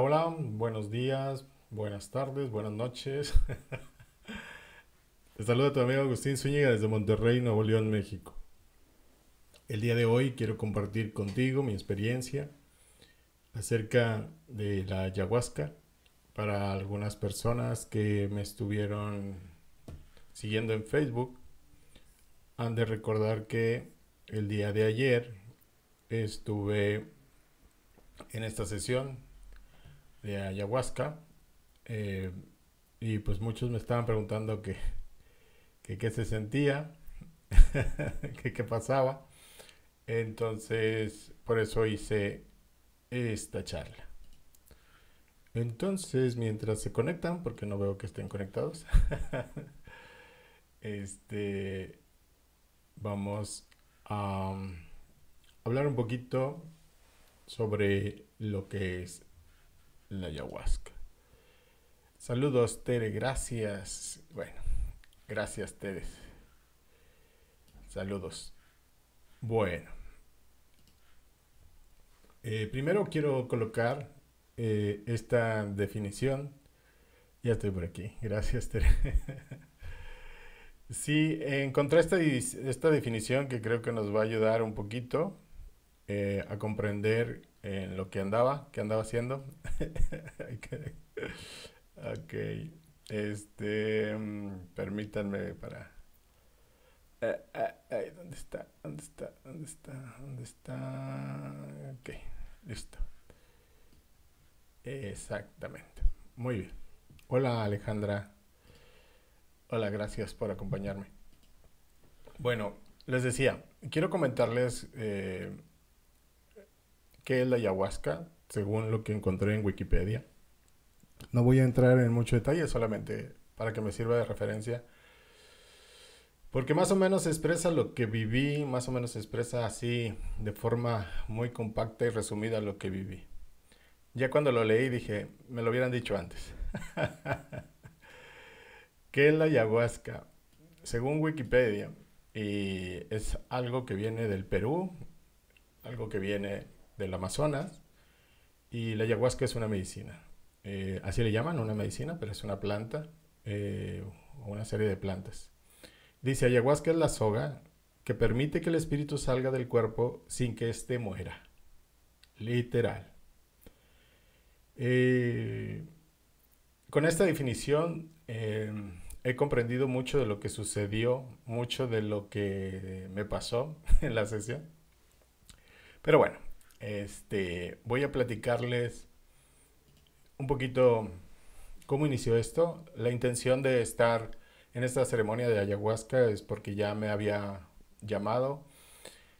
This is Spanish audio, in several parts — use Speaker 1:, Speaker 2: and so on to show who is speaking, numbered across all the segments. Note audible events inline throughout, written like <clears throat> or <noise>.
Speaker 1: Hola, buenos días, buenas tardes, buenas noches. <laughs> Te saluda tu amigo Agustín Zúñiga desde Monterrey, Nuevo León, México. El día de hoy quiero compartir contigo mi experiencia acerca de la ayahuasca para algunas personas que me estuvieron siguiendo en Facebook. Han de recordar que el día de ayer estuve en esta sesión de ayahuasca. Eh, y pues muchos me estaban preguntando que qué se sentía, <laughs> que qué pasaba. Entonces, por eso hice esta charla. Entonces, mientras se conectan, porque no veo que estén conectados, <laughs> este, vamos a um, hablar un poquito sobre lo que es la ayahuasca. Saludos, Tere, gracias. Bueno, gracias, Tere. Saludos. Bueno. Eh, primero quiero colocar eh, esta definición. Ya estoy por aquí. Gracias, Tere. <laughs> sí, encontré esta, esta definición que creo que nos va a ayudar un poquito eh, a comprender en lo que andaba, que andaba haciendo. <laughs> ok. Este, mm, permítanme para... Eh, eh, eh, ¿Dónde está? ¿Dónde está? ¿Dónde está? ¿Dónde está? Ok, listo. Exactamente. Muy bien. Hola Alejandra. Hola, gracias por acompañarme. Bueno, les decía, quiero comentarles qué es la ayahuasca, según lo que encontré en Wikipedia. No voy a entrar en mucho detalle, solamente para que me sirva de referencia. Porque más o menos expresa lo que viví, más o menos expresa así, de forma muy compacta y resumida lo que viví. Ya cuando lo leí dije, me lo hubieran dicho antes. <laughs> ¿Qué es la ayahuasca? Según Wikipedia, y es algo que viene del Perú, algo que viene del Amazonas y la ayahuasca es una medicina. Eh, así le llaman, una medicina, pero es una planta o eh, una serie de plantas. Dice, ayahuasca es la soga que permite que el espíritu salga del cuerpo sin que éste muera. Literal. Eh, con esta definición he comprendido mucho de lo que sucedió, mucho de lo que me pasó <laughs> en la sesión. Pero bueno, este, voy a platicarles un poquito cómo inició esto. La intención de estar en esta ceremonia de ayahuasca es porque ya me había llamado.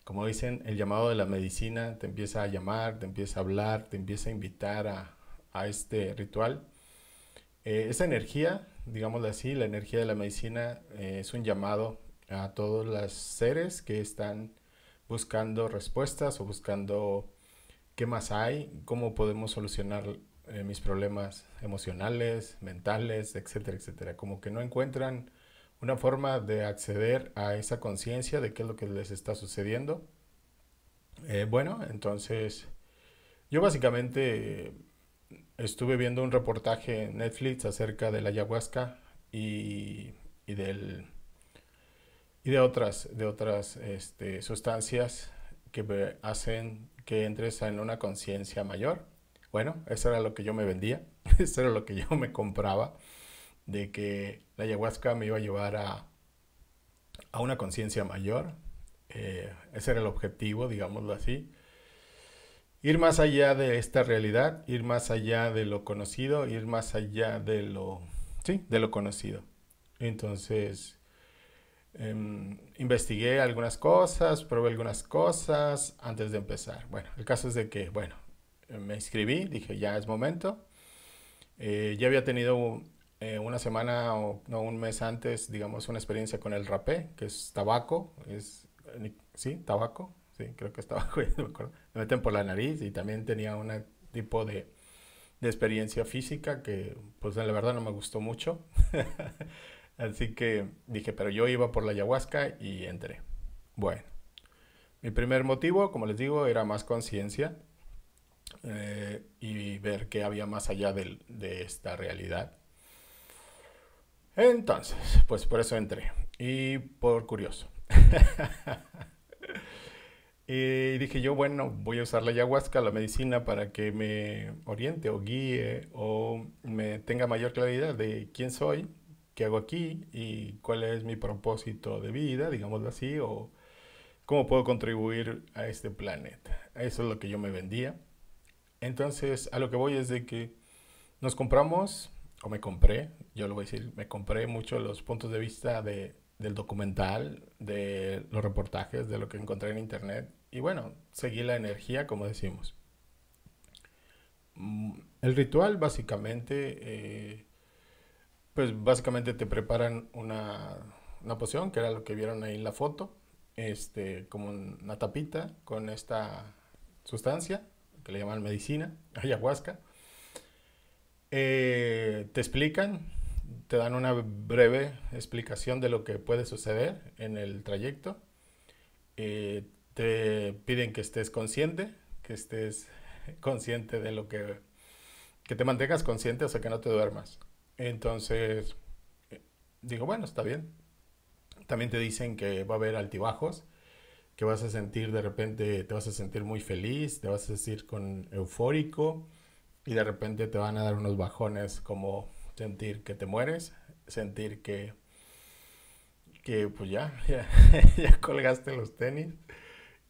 Speaker 1: Como dicen, el llamado de la medicina te empieza a llamar, te empieza a hablar, te empieza a invitar a, este ritual. Eh, esa energía, digámoslo así, la energía de la medicina eh, es un llamado a todos los seres que están buscando respuestas o buscando qué más hay, cómo podemos solucionar eh, mis problemas emocionales, mentales, etcétera, etcétera. Como que no encuentran una forma de acceder a esa conciencia de qué es lo que les está sucediendo. Eh, bueno, entonces yo básicamente estuve viendo un reportaje en Netflix acerca de la ayahuasca y, y del y de otras de otras este, sustancias que hacen que entres en una conciencia mayor. Bueno, eso era lo que yo me vendía, <laughs> eso era lo que yo me compraba, de que la ayahuasca me iba a llevar a, una conciencia mayor. Eh, ese era el objetivo, digámoslo así. Ir más allá de esta realidad, ir más allá de lo conocido, ir más allá de lo, sí, de lo conocido. Entonces, Em, investigué algunas cosas, probé algunas cosas antes de empezar. Bueno, el caso es de que, bueno, me inscribí, dije, ya es momento. Eh, ya había tenido eh, una semana o no, un mes antes, digamos, una experiencia con el rapé, que es tabaco, es, sí, tabaco, sí, creo que es tabaco, <laughs> me acuerdo. Me meten por la nariz y también tenía un tipo de, de experiencia física que, pues, la verdad no me gustó mucho. <laughs> Así que dije, pero yo iba por la ayahuasca y entré. Bueno, mi primer motivo, como les digo, era más conciencia eh, y ver qué había más allá de, de esta realidad. Entonces, pues por eso entré y por curioso. <laughs> y dije yo, bueno, voy a usar la ayahuasca, la medicina, para que me oriente o guíe o me tenga mayor claridad de quién soy qué hago aquí y cuál es mi propósito de vida, digámoslo así, o cómo puedo contribuir a este planeta. Eso es lo que yo me vendía. Entonces, a lo que voy es de que nos compramos, o me compré, yo lo voy a decir, me compré mucho los puntos de vista de, del documental, de los reportajes, de lo que encontré en internet. Y bueno, seguí la energía, como decimos. Mm, el ritual básicamente eh, pues básicamente te preparan una, poción, que era lo que vieron ahí en la foto, este, como una tapita con esta sustancia, que le llaman medicina, <laughs> ayahuasca. Eh, te explican, te dan una breve explicación de lo que puede suceder en el trayecto. Eh, te piden que estés consciente, que estés <laughs> consciente de lo que... que te mantengas consciente, o sea, que no te duermas. Entonces, eh, digo, bueno, está bien. También te dicen que va a haber altibajos, que vas a sentir de repente, te vas a sentir muy feliz, te vas a sentir con eufórico y de repente te van a dar unos bajones como sentir que te mueres, sentir que, que pues ya, <laughs> ya, colgaste los tenis.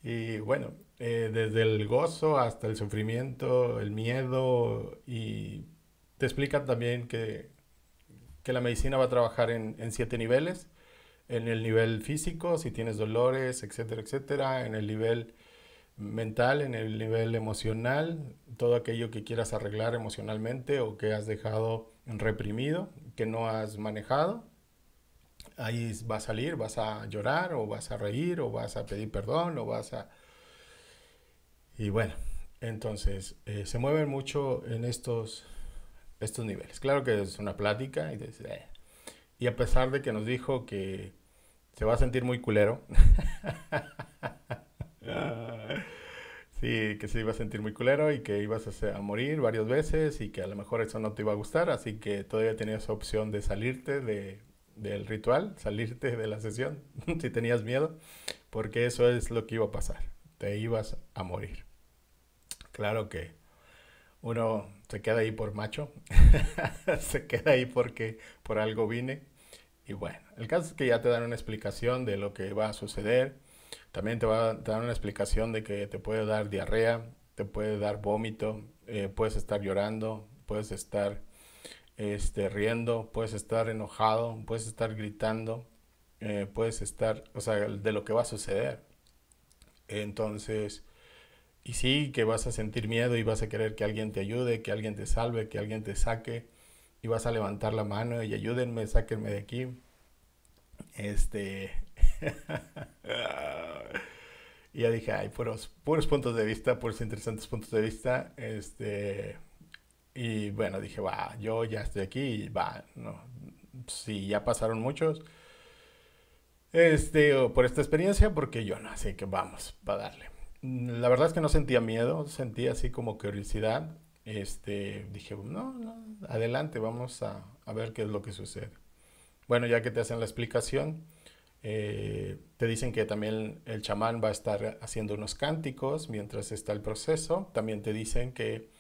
Speaker 1: Y bueno, eh, desde el gozo hasta el sufrimiento, el miedo y te explican también que que la medicina va a trabajar en, siete niveles. En el nivel físico, si tienes dolores, etcétera, etcétera. En el nivel mental, en el nivel emocional, todo aquello que quieras arreglar emocionalmente o que has dejado reprimido, que no has manejado. Ahí va a salir, vas a llorar o vas a reír o vas a pedir perdón o vas a... Y bueno, entonces eh, se mueven mucho en estos estos niveles. Claro que es una plática eh". y, a pesar de que nos dijo que se va a sentir muy culero, <laughs> sí, que se iba a sentir muy culero y que ibas a, morir varias veces y que a lo mejor eso no te iba a gustar, así que todavía tenías opción de salirte del ritual, salirte de la sesión, <laughs> si tenías miedo, porque eso es lo que iba a pasar, te ibas a morir. Claro que uno se queda ahí por macho, <laughs> se queda ahí porque por algo vine. Y bueno, el caso es que ya te dan una explicación de lo que va a suceder. También te va a dar una explicación de que te puede dar diarrea, te puede dar vómito, eh, puedes estar llorando, puedes estar este, riendo, puedes estar enojado, puedes estar gritando, eh, puedes estar, o sea, de lo que va a suceder. Entonces, y sí, que vas a sentir miedo y vas a querer que alguien te ayude, que alguien te salve, que alguien te saque. Y vas a levantar la mano y ayúdenme, sáquenme de aquí. Este. <laughs> y ya dije, hay puros, puros puntos de vista, puros interesantes puntos de vista. Este. Y bueno, dije, va, yo ya estoy aquí y va, no. Si ya pasaron muchos. Este, por esta experiencia, porque yo no, así que vamos, a darle la verdad es que no sentía miedo, sentía así como curiosidad. Este, dije, no, no, adelante, vamos a, ver qué es lo que sucede. Bueno, ya que te hacen la explicación, eh, te dicen que también el chamán va a estar haciendo unos cánticos mientras está el proceso. También te dicen que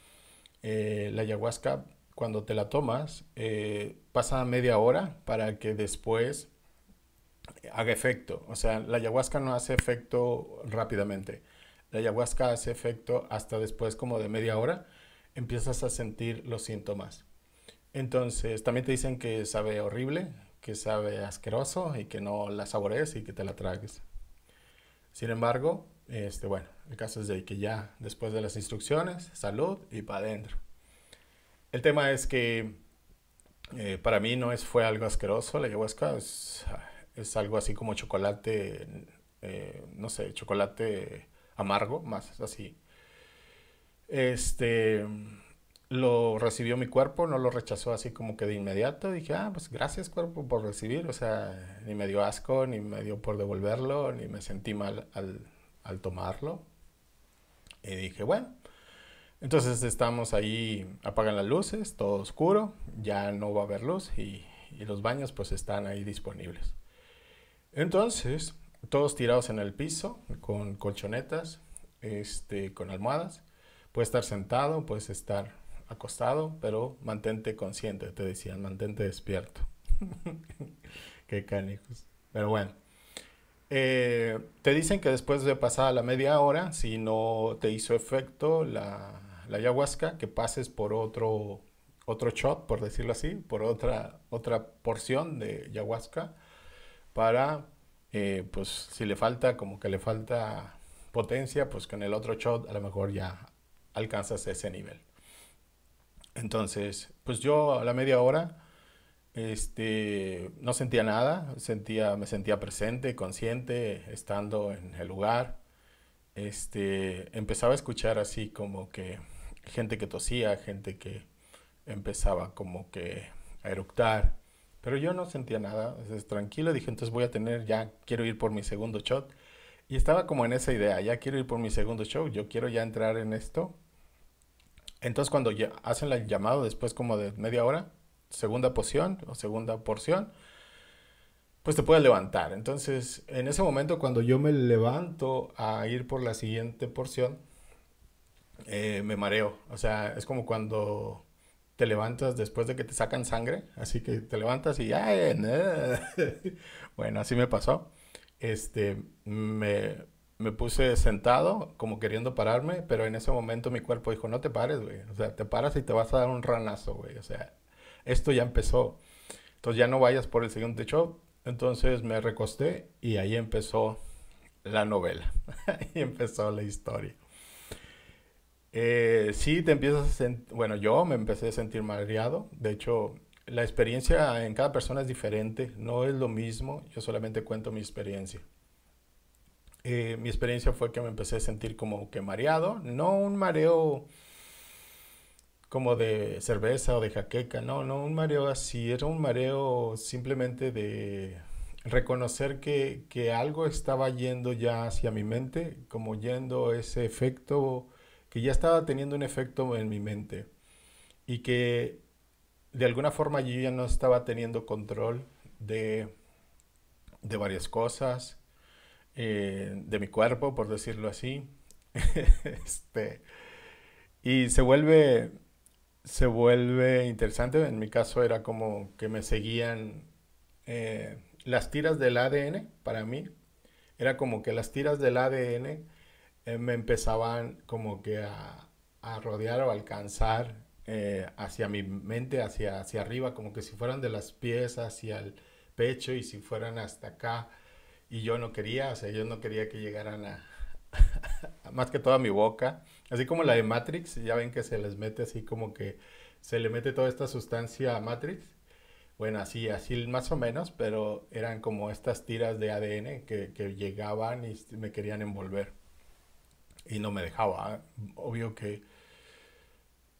Speaker 1: eh, la ayahuasca, cuando te la tomas, eh, pasa media hora para que después haga efecto. O sea, la ayahuasca no hace efecto rápidamente. La ayahuasca hace efecto hasta después como de media hora, empiezas a sentir los síntomas. Entonces, también te dicen que sabe horrible, que sabe asqueroso y que no la saborees y que te la tragues. Sin embargo, este, bueno, el caso es de que ya después de las instrucciones, salud y para adentro. El tema es que eh, para mí no es, fue algo asqueroso, la ayahuasca es, algo así como chocolate, eh, no sé, chocolate amargo, más así. Este lo recibió mi cuerpo, no lo rechazó así como que de inmediato. Dije, ah, pues gracias cuerpo por recibir. O sea, ni me dio asco, ni me dio por devolverlo, ni me sentí mal al, tomarlo. Y dije, bueno. Entonces estamos ahí, apagan las luces, todo oscuro, ya no va a haber luz y, y los baños pues están ahí disponibles. Entonces, todos tirados en el piso, con colchonetas, este, con almohadas. Puedes estar sentado, puedes estar acostado, pero mantente consciente, te decían, mantente despierto. <laughs> Qué canijos. Pero bueno. Eh, te dicen que después de pasada la media hora, si no te hizo efecto la, ayahuasca, que pases por otro, otro shot, por decirlo así, por otra, otra porción de ayahuasca, para eh, pues si le falta, como que le falta potencia, pues con el otro shot a lo mejor ya alcanzas ese nivel. Entonces, pues yo a la media hora este, no sentía nada, sentía, me sentía presente, consciente, estando en el lugar. Este, empezaba a escuchar así como que gente que tosía, gente que empezaba como que a eructar. Pero yo no sentía nada, es tranquilo, dije, entonces voy a tener, ya quiero ir por mi segundo shot. Y estaba como en esa idea, ya quiero ir por mi segundo show, yo quiero ya entrar en esto. Entonces cuando hacen la llamado después como de media hora, segunda poción o segunda porción, pues te puedes levantar. Entonces en ese momento cuando yo me levanto a ir por la siguiente porción, eh, me mareo. O sea, es como cuando te levantas después de que te sacan sangre, así que te levantas y ya, <laughs> bueno, así me pasó. Este, me, me puse sentado, como queriendo pararme, pero en ese momento mi cuerpo dijo, no te pares, güey. O sea, te paras y te vas a dar un ranazo, güey. O sea, esto ya empezó. Entonces ya no vayas por el siguiente show. Entonces me recosté y ahí empezó la novela. y <laughs> empezó la historia. Eh, sí, te empiezas a sentir, bueno, yo me empecé a sentir mareado. De hecho, la experiencia en cada persona es diferente, no es lo mismo. Yo solamente cuento mi experiencia. Eh, mi experiencia fue que me empecé a sentir como que mareado, no un mareo como de cerveza o de jaqueca, no, no un mareo así, era un mareo simplemente de reconocer que, que algo estaba yendo ya hacia mi mente, como yendo ese efecto que ya estaba teniendo un efecto en mi mente y que de alguna forma yo ya no estaba teniendo control de, varias cosas, eh, de mi cuerpo, por decirlo así. <laughs> este, y se vuelve, se vuelve interesante, en mi caso era como que me seguían eh, las tiras del ADN, para mí, era como que las tiras del ADN eh, me empezaban como que a, rodear o alcanzar eh, hacia mi mente, hacia, hacia arriba, como que si fueran de las pies hacia el pecho y si fueran hasta acá. Y yo no quería, o sea, yo no quería que llegaran a, <laughs> más que toda mi boca, así como la de Matrix, ya ven que se les mete así como que se le mete toda esta sustancia a Matrix. Bueno, así, así más o menos, pero eran como estas tiras de ADN que, que llegaban y me querían envolver y no me dejaba. Obvio que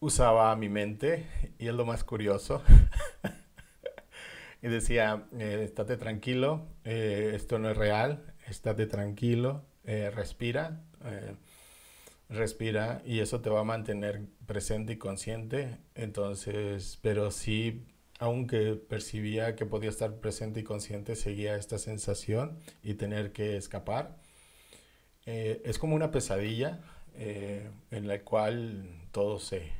Speaker 1: usaba mi mente y es lo más curioso. <laughs> y decía, eh, estate tranquilo, eh, esto no es real, estate tranquilo, eh, respira, respira y eso te va a mantener presente y consciente. Entonces, pero sí, aunque percibía que podía estar presente y consciente, seguía esta sensación y tener que escapar. Eh, es como una pesadilla eh, en la cual todo se,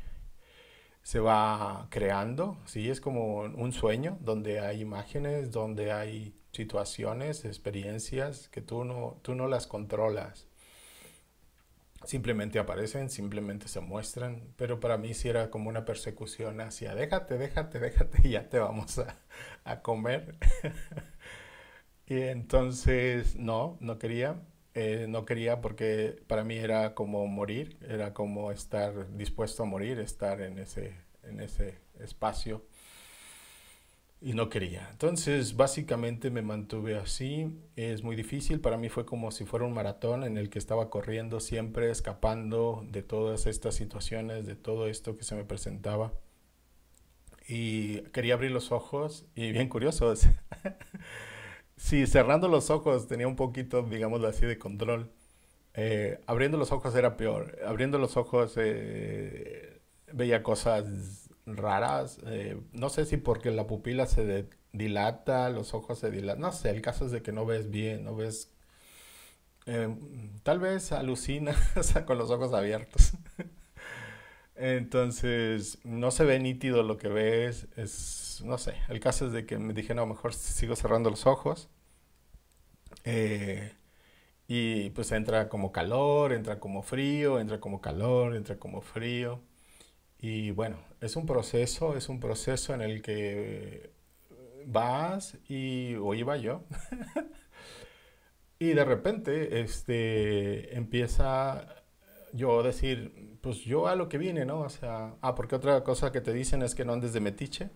Speaker 1: se va creando, ¿sí? Es como un sueño donde hay imágenes, donde hay situaciones, experiencias que tú no, tú no las controlas. Simplemente aparecen, simplemente se muestran, pero para mí sí era como una persecución hacia déjate, déjate, déjate, y <laughs> ya te vamos a comer. <laughs> y entonces, no, no quería. Eh, no quería porque para mí era como morir, era como estar dispuesto a morir, estar en ese, en ese espacio y no quería. Entonces, básicamente me mantuve así. Es muy difícil, para mí fue como si fuera un maratón en el que estaba corriendo siempre, escapando de todas estas situaciones, de todo esto que se me presentaba. Y quería abrir los ojos y bien curioso. <laughs> si cerrando los ojos tenía un poquito, digámoslo así, de control, eh, abriendo los ojos era peor. Abriendo los ojos eh, veía cosas raras. Eh, no sé si porque la pupila se dilata, los ojos se dilatan. No sé, el caso es de que no ves bien, no ves... tal vez alucinas <laughs> con los ojos abiertos. <laughs> Entonces, no se ve nítido lo que ves. Es no sé, el caso es de que me dije, no, mejor sigo cerrando los ojos. Eh, y pues entra como calor, entra como frío, entra como calor, entra como frío. Y bueno, es un proceso, es un proceso en el que vas y o va yo. <laughs> y de repente este, empieza yo a decir, pues yo a lo que viene ¿no? O sea, ah, porque otra cosa que te dicen es que no andes de metiche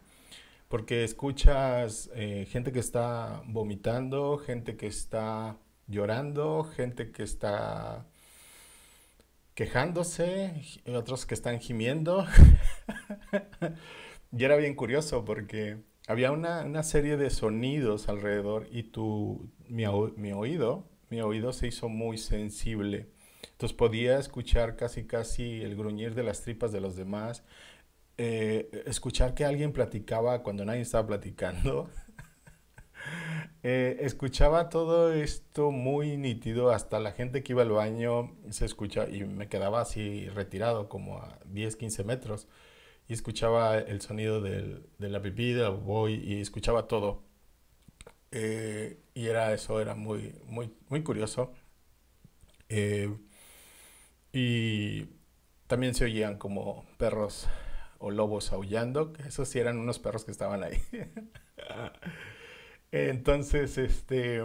Speaker 1: porque escuchas eh, gente que está vomitando, gente que está llorando, gente que está quejándose, otros que están gimiendo. <laughs> y era bien curioso porque había una, serie de sonidos alrededor y tu, mi, oído, mi oído se hizo muy sensible. Entonces podía escuchar casi casi el gruñir de las tripas de los demás, eh, escuchar que alguien platicaba cuando nadie estaba platicando. <laughs> Eh, escuchaba todo esto muy nítido, hasta la gente que iba al baño se escuchaba y me quedaba así retirado como a 10, 15 metros y escuchaba el sonido de la pipí, del boy y escuchaba todo. Eh, y era eso, era muy, muy, muy curioso. y también se oían como perros o lobos aullando. Esos sí eran unos perros que estaban ahí. <laughs> Entonces, este,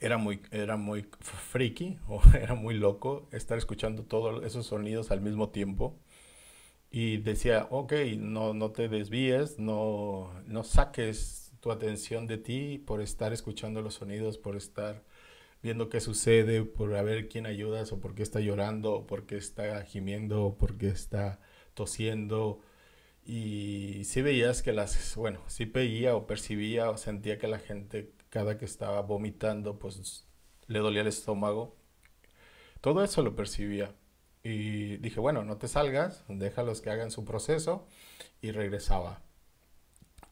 Speaker 1: era muy, era muy friki o <laughs> era muy loco estar escuchando todos esos sonidos al mismo tiempo. Y decía, ok, no, no te desvíes, no, no saques tu atención de ti por estar escuchando los sonidos, por estar viendo qué sucede, por ver quién ayudas o por qué está llorando, o por qué está gimiendo, o por qué está tosiendo y si veías que las, bueno, si veía o percibía o sentía que la gente cada que estaba vomitando pues le dolía el estómago. Todo eso lo percibía. Y dije, bueno, no te salgas, déjalos que hagan su proceso. Y regresaba.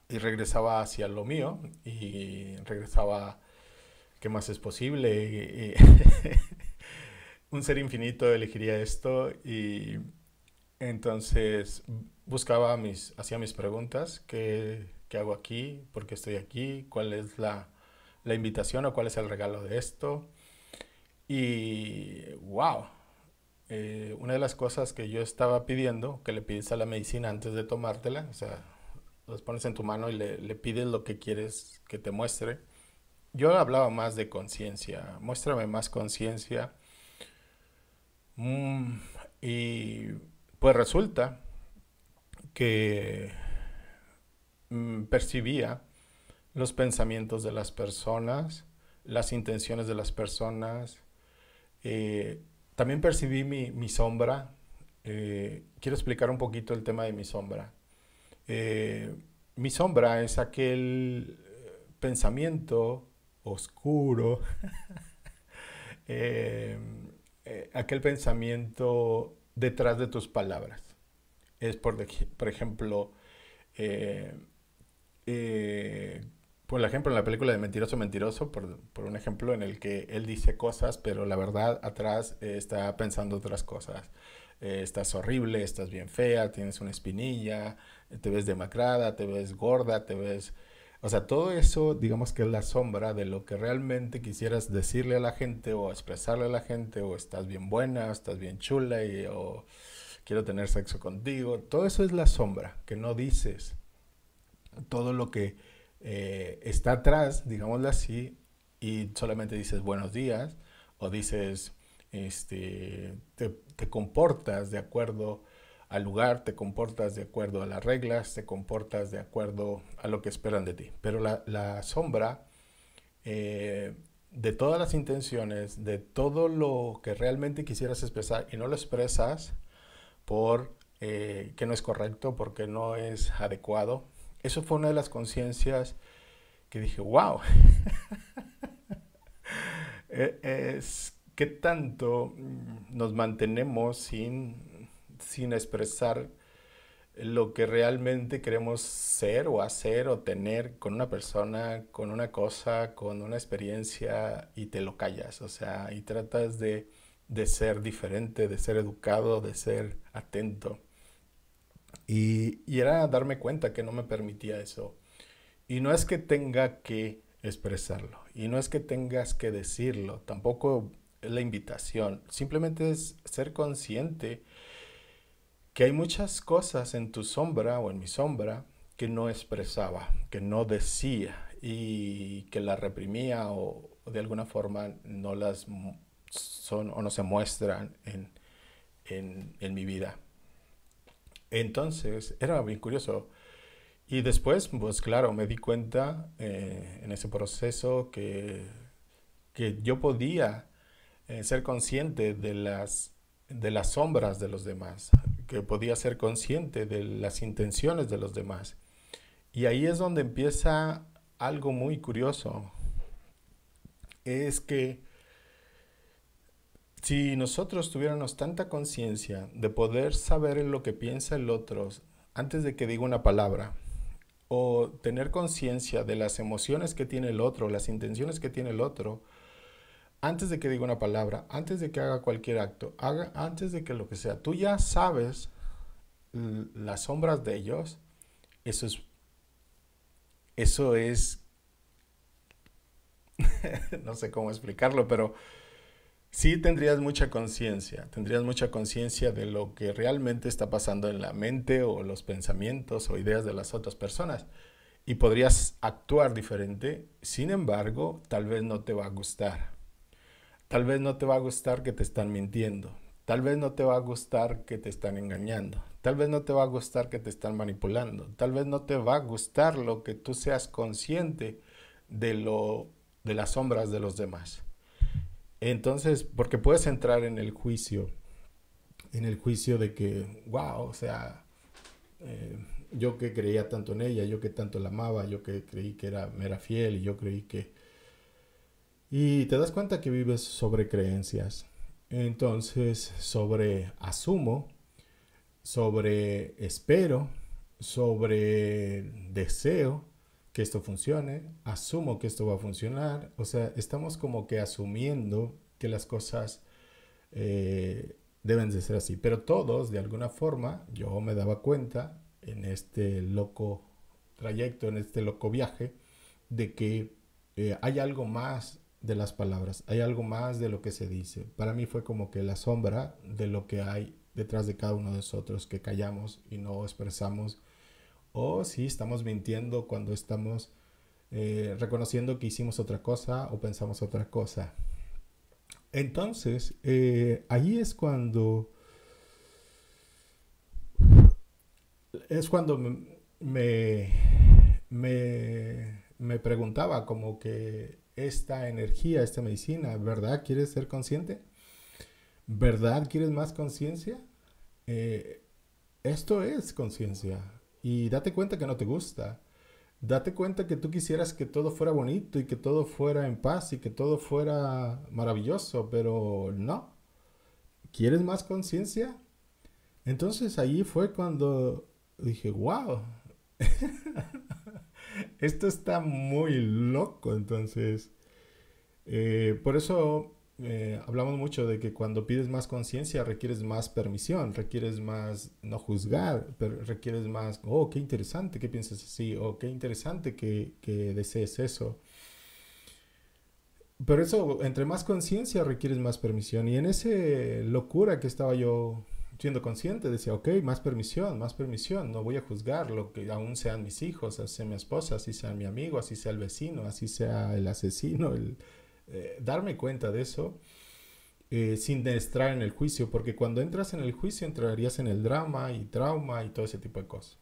Speaker 1: Y regresaba hacia lo mío. Y regresaba, ¿qué más es posible? <laughs> un ser infinito elegiría esto. Y entonces buscaba mis, hacía mis preguntas, ¿qué, ¿qué, hago aquí? ¿Por qué estoy aquí? ¿Cuál es la, la, invitación o cuál es el regalo de esto? Y wow, eh, una de las cosas que yo estaba pidiendo, que le pides a la medicina antes de tomártela, o sea, los pones en tu mano y le, le pides lo que quieres que te muestre. Yo hablaba más de conciencia, muéstrame más conciencia. Mm, y pues resulta que mm, percibía los pensamientos de las personas, las intenciones de las personas. Eh, también percibí mi, sombra. Eh, quiero explicar un poquito el tema de mi sombra. Eh, mi sombra es aquel pensamiento oscuro, <laughs> aquel pensamiento detrás de tus palabras. Es por, por ejemplo, eh, eh, por ejemplo, en la película de Mentiroso Mentiroso, por, un ejemplo en el que él dice cosas, pero la verdad atrás eh, está pensando otras cosas. estás horrible, estás bien fea, tienes una espinilla, te ves demacrada, te ves gorda, te ves o sea, todo eso, digamos que es la sombra de lo que realmente quisieras decirle a la gente o expresarle a la gente, o estás bien buena, o estás bien chula, y, o quiero tener sexo contigo. Todo eso es la sombra, que no dices. Todo lo que eh, está atrás, digámoslo así, y solamente dices buenos días, o dices, este, te comportas de acuerdo al lugar, te comportas de acuerdo a las reglas, te comportas de acuerdo a lo que esperan de ti. Pero la, sombra eh, de todas las intenciones, de todo lo que realmente quisieras expresar y no lo expresas por eh, que no es correcto, porque no es adecuado. Eso fue una de las conciencias que dije, wow, <laughs> e-, es que tanto nos mantenemos sin sin expresar lo que realmente queremos ser o hacer o tener con una persona, con una cosa, con una experiencia y te lo callas, o sea, y tratas de, ser diferente, de ser educado, de ser atento. Y, y, era darme cuenta que no me permitía eso. Y no es que tenga que expresarlo, y no es que tengas que decirlo, tampoco la invitación, simplemente es ser consciente que hay muchas cosas en tu sombra o en mi sombra que no expresaba, que no decía y que la reprimía o, de alguna forma no las son o no se muestran en, mi vida. Entonces era bien curioso. Y después, pues claro, me di cuenta eh, en ese proceso que, que yo podía eh, ser consciente de las, de las sombras de los demás, que podía ser consciente de las intenciones de los demás. Y ahí es donde empieza algo muy curioso. Es que si nosotros tuviéramos tanta conciencia de poder saber en lo que piensa el otro antes de que diga una palabra, o tener conciencia de las emociones que tiene el otro, las intenciones que tiene el otro, antes de que diga una palabra, antes de que haga cualquier acto, haga antes de que lo que sea, tú ya sabes las sombras de ellos, eso es eso es <laughs> no sé cómo explicarlo, pero sí tendrías mucha conciencia, tendrías mucha conciencia de lo que realmente está pasando en la mente o los pensamientos o ideas de las otras personas y podrías actuar diferente, sin embargo, tal vez no te va a gustar Tal vez no te va a gustar que te están mintiendo. Tal vez no te va a gustar que te están engañando. Tal vez no te va a gustar que te están manipulando. Tal vez no te va a gustar lo que tú seas consciente de lo de las sombras de los demás. Entonces, porque puedes entrar en el juicio, en el juicio de que, wow, o sea, eh, yo que creía tanto en ella, yo que tanto la amaba, yo que creí que era, me era fiel y yo creí que y te das cuenta que vives sobre creencias. Entonces, sobre asumo, sobre espero, sobre deseo que esto funcione, asumo que esto va a funcionar. O sea, estamos como que asumiendo que las cosas eh, deben de ser así. Pero todos, de alguna forma, yo me daba cuenta en este loco trayecto, en este loco viaje, de que eh, hay algo más de las palabras, hay algo más de lo que se dice. Para mí fue como que la sombra de lo que hay detrás de cada uno de nosotros que callamos y no expresamos. O si sí, estamos mintiendo cuando estamos eh, reconociendo que hicimos otra cosa o pensamos otra cosa. Entonces, eh, ahí es cuando... Es cuando me, me, me preguntaba como que esta energía, esta medicina? ¿Verdad quieres ser consciente? ¿Verdad quieres más conciencia? Eh, esto es conciencia. Y date cuenta que no te gusta. Date cuenta que tú quisieras que todo fuera bonito y que todo fuera en paz y que todo fuera maravilloso, pero no. ¿Quieres más conciencia? Entonces allí fue cuando dije, wow, <laughs> esto está muy loco, entonces. Eh, por eso eh, hablamos mucho de que cuando pides más conciencia requieres más permisión, requieres más no juzgar, pero requieres más, oh, qué interesante que pienses así, o qué interesante que, que desees eso. Pero eso, entre más conciencia requieres más permisión. Y en esa locura que estaba yo siendo consciente, decía, ok, más permisión, más permisión, no voy a juzgar lo que aún sean mis hijos, así sea mi esposa, así sea mi amigo, así sea el vecino, así sea el asesino, el, eh, darme cuenta de eso eh, sin entrar en el juicio, porque cuando entras en el juicio entrarías en el drama y trauma y todo ese tipo de cosas.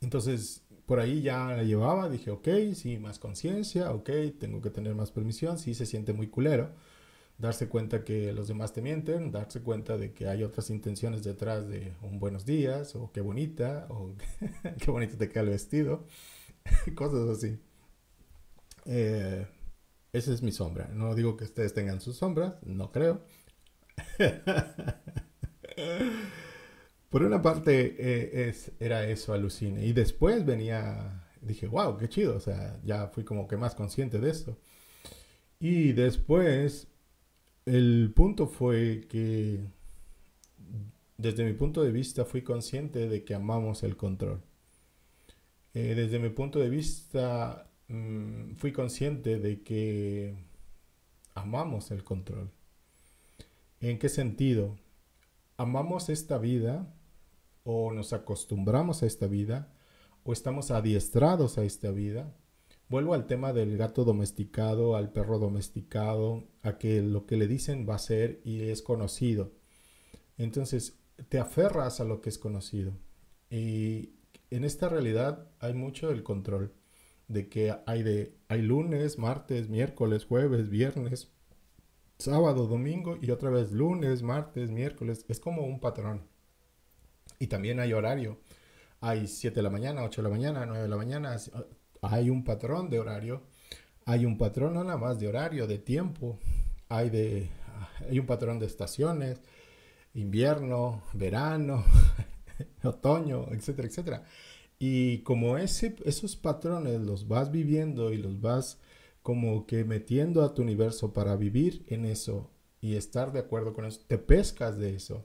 Speaker 1: Entonces, por ahí ya la llevaba, dije, ok, sí, más conciencia, ok, tengo que tener más permisión, sí se siente muy culero darse cuenta que los demás te mienten, darse cuenta de que hay otras intenciones detrás de un buenos días o qué bonita o <laughs> qué bonito te queda el vestido, <laughs> cosas así. Eh, esa es mi sombra. No digo que ustedes tengan sus sombras, no creo. <laughs> Por una parte eh, es, era eso, alucine. Y después venía, dije, wow, qué chido. O sea, ya fui como que más consciente de esto. Y después el punto fue que desde mi punto de vista fui consciente de que amamos el control. Eh, desde mi punto de vista mm, fui consciente de que amamos el control. ¿En qué sentido? Amamos esta vida o nos acostumbramos a esta vida o estamos adiestrados a esta vida Vuelvo al tema del gato domesticado, al perro domesticado, a que lo que le dicen va a ser y es conocido. Entonces, te aferras a lo que es conocido. Y en esta realidad hay mucho el control de que hay de hay lunes, martes, miércoles, jueves, viernes, sábado, domingo y otra vez lunes, martes, miércoles, es como un patrón. Y también hay horario. Hay 7 de la mañana, 8 de la mañana, 9 de la mañana, hay un patrón de horario, hay un patrón no nada más de horario, de tiempo, hay, de, hay un patrón de estaciones, invierno, verano, <laughs> otoño, etcétera, etcétera. Y como ese, esos patrones los vas viviendo y los vas como que metiendo a tu universo para vivir en eso y estar de acuerdo con eso, te pescas de eso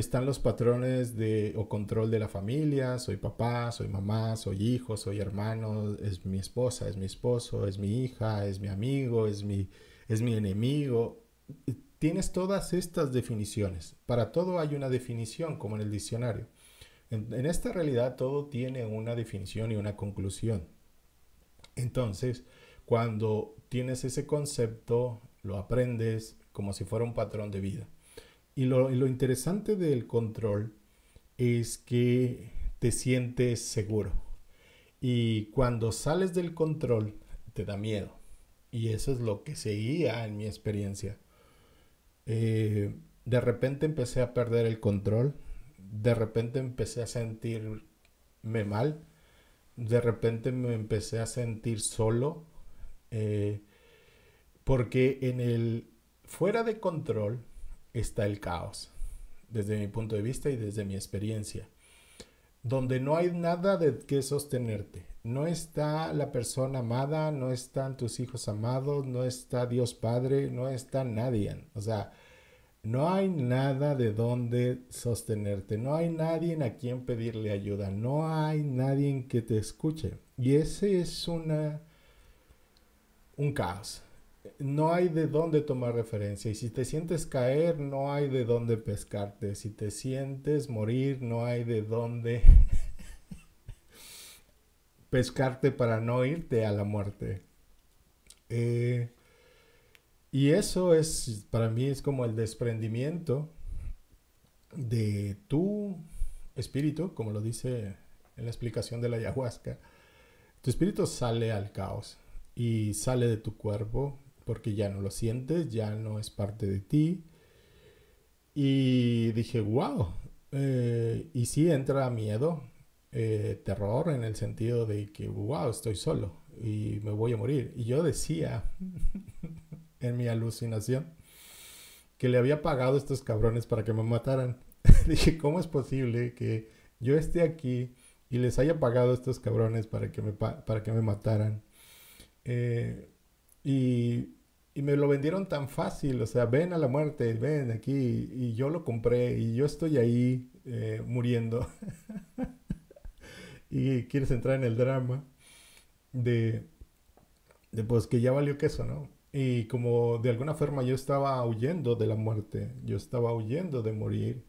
Speaker 1: están los patrones de o control de la familia, soy papá, soy mamá, soy hijo, soy hermano, es mi esposa, es mi esposo, es mi hija, es mi amigo, es mi es mi enemigo. Tienes todas estas definiciones. Para todo hay una definición, como en el diccionario. en esta realidad todo tiene una definición y una conclusión. Entonces, cuando tienes ese concepto, lo aprendes como si fuera un patrón de vida y lo, interesante del control es que te sientes seguro. Y cuando sales del control, te da miedo. Y eso es lo que seguía en mi experiencia. Eh, de repente empecé a perder el control. De repente empecé a sentirme mal. De repente me empecé a sentir solo. Eh, porque en el fuera de control está el caos, desde mi punto de vista y desde mi experiencia, donde no hay nada de qué sostenerte. No está la persona amada, no están tus hijos amados, no está Dios Padre, no está nadie. O sea, no hay nada de donde sostenerte, no hay nadie a quien pedirle ayuda, no hay nadie que te escuche. Y ese es una, un caos no hay de dónde tomar referencia. Y si te sientes caer, no hay de dónde pescarte. Si te sientes morir, no hay de dónde <laughs> pescarte para no irte a la muerte. Eh, y eso es, para mí es como el desprendimiento de tu espíritu, como lo dice en la explicación de la ayahuasca. Tu espíritu sale al caos y sale de tu cuerpo porque ya no lo sientes, ya no es parte de ti. Y dije, wow. Eh, y sí entra miedo, eh, terror en el sentido de que, wow, estoy solo y me voy a morir. Y yo decía <laughs> en mi alucinación que le había pagado a estos cabrones para que me mataran. <laughs> dije, ¿cómo es posible que yo esté aquí y les haya pagado a estos cabrones para que me, para que me mataran? Eh, y y me lo vendieron tan fácil, o sea, ven a la muerte, ven aquí, y yo lo compré, y yo estoy ahí eh, muriendo. <laughs> y quieres entrar en el drama de, pues que ya valió queso, ¿no? Y como de alguna forma yo estaba huyendo de la muerte, yo estaba huyendo de morir,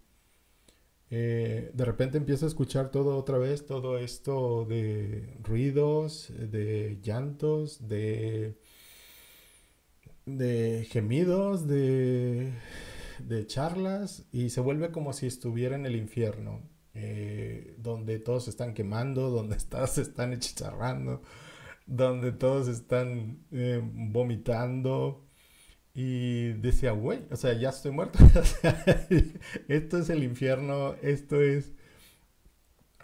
Speaker 1: eh, de repente empiezo a escuchar todo otra vez, todo esto de ruidos, de llantos, de de gemidos, de, charlas, y se vuelve como si estuviera en el infierno, eh, donde todos están quemando, <laughs> donde estás se están echicharrando, donde todos están eh, vomitando. Y decía, güey, o sea, ya estoy muerto. <laughs> esto es el infierno, esto es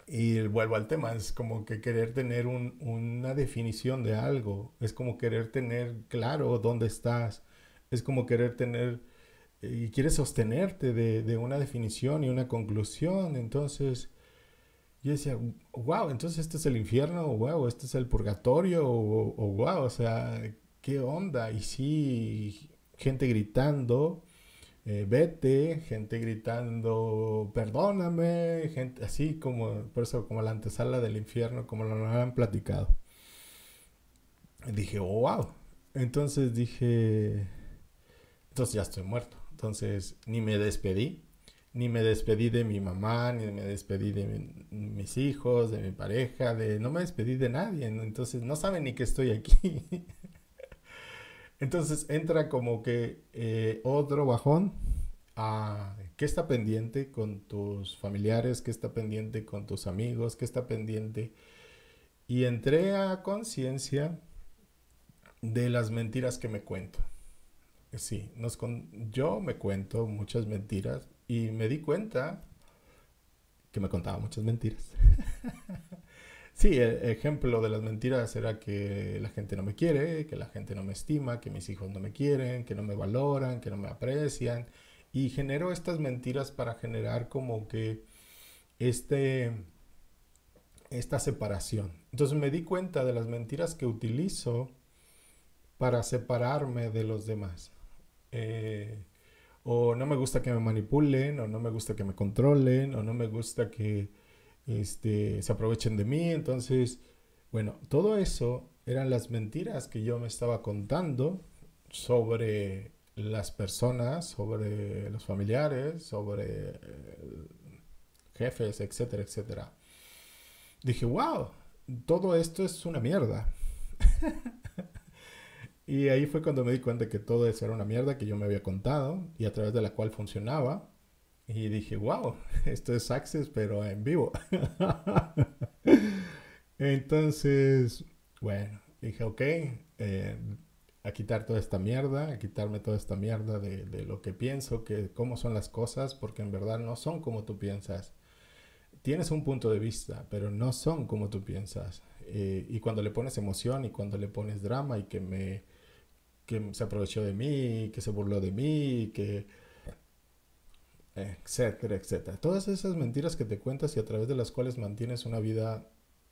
Speaker 1: y vuelvo al tema, es como que querer tener una definición de algo, es como querer tener claro dónde estás, es como querer tener eh, y quieres sostenerte de, una definición y una conclusión. Entonces, yo decía, wow, entonces este es el infierno, wow, este es el purgatorio, o wow, o sea, qué onda. Y sí, gente gritando, eh, vete, gente gritando, perdóname, gente así como, por eso como la antesala del infierno, como lo han platicado. dije, oh, wow. Entonces dije, entonces ya estoy muerto. Entonces ni me despedí, ni me despedí de mi mamá, ni me despedí de mis hijos, de mi pareja, de no me despedí de nadie. Entonces no saben ni que estoy aquí. <laughs> Entonces entra como que eh, otro bajón a qué está pendiente con tus familiares, qué está pendiente con tus amigos, qué está pendiente. Y entré a conciencia de las mentiras que me cuento. Sí, nos yo me cuento muchas mentiras y me di cuenta que me contaba muchas mentiras. <laughs> Sí, el ejemplo de las mentiras era que la gente no me quiere, que la gente no me estima, que mis hijos no me quieren, que no me valoran, que no me aprecian. Y generó estas mentiras para generar como que este, esta separación. Entonces me di cuenta de las mentiras que utilizo para separarme de los demás. Eh, o no me gusta que me manipulen, o no me gusta que me controlen, o no me gusta que este, se aprovechen de mí. Entonces, bueno, todo eso eran las mentiras que yo me estaba contando sobre las personas, sobre los familiares, sobre eh, jefes, etcétera, etcétera. Dije, wow, todo esto es una mierda. <laughs> y ahí fue cuando me di cuenta que todo eso era una mierda que yo me había contado y a través de la cual funcionaba y dije, wow, <laughs> esto es Access, pero en vivo. <laughs> Entonces, bueno, dije, ok, eh, a quitar toda esta mierda, a quitarme toda esta mierda de, de, lo que pienso, que cómo son las cosas, porque en verdad no son como tú piensas. Tienes un punto de vista, pero no son como tú piensas. Eh, y cuando le pones emoción y cuando le pones drama y que me que se aprovechó de mí, que se burló de mí, que etcétera, etcétera. Todas esas mentiras que te cuentas y a través de las cuales mantienes una vida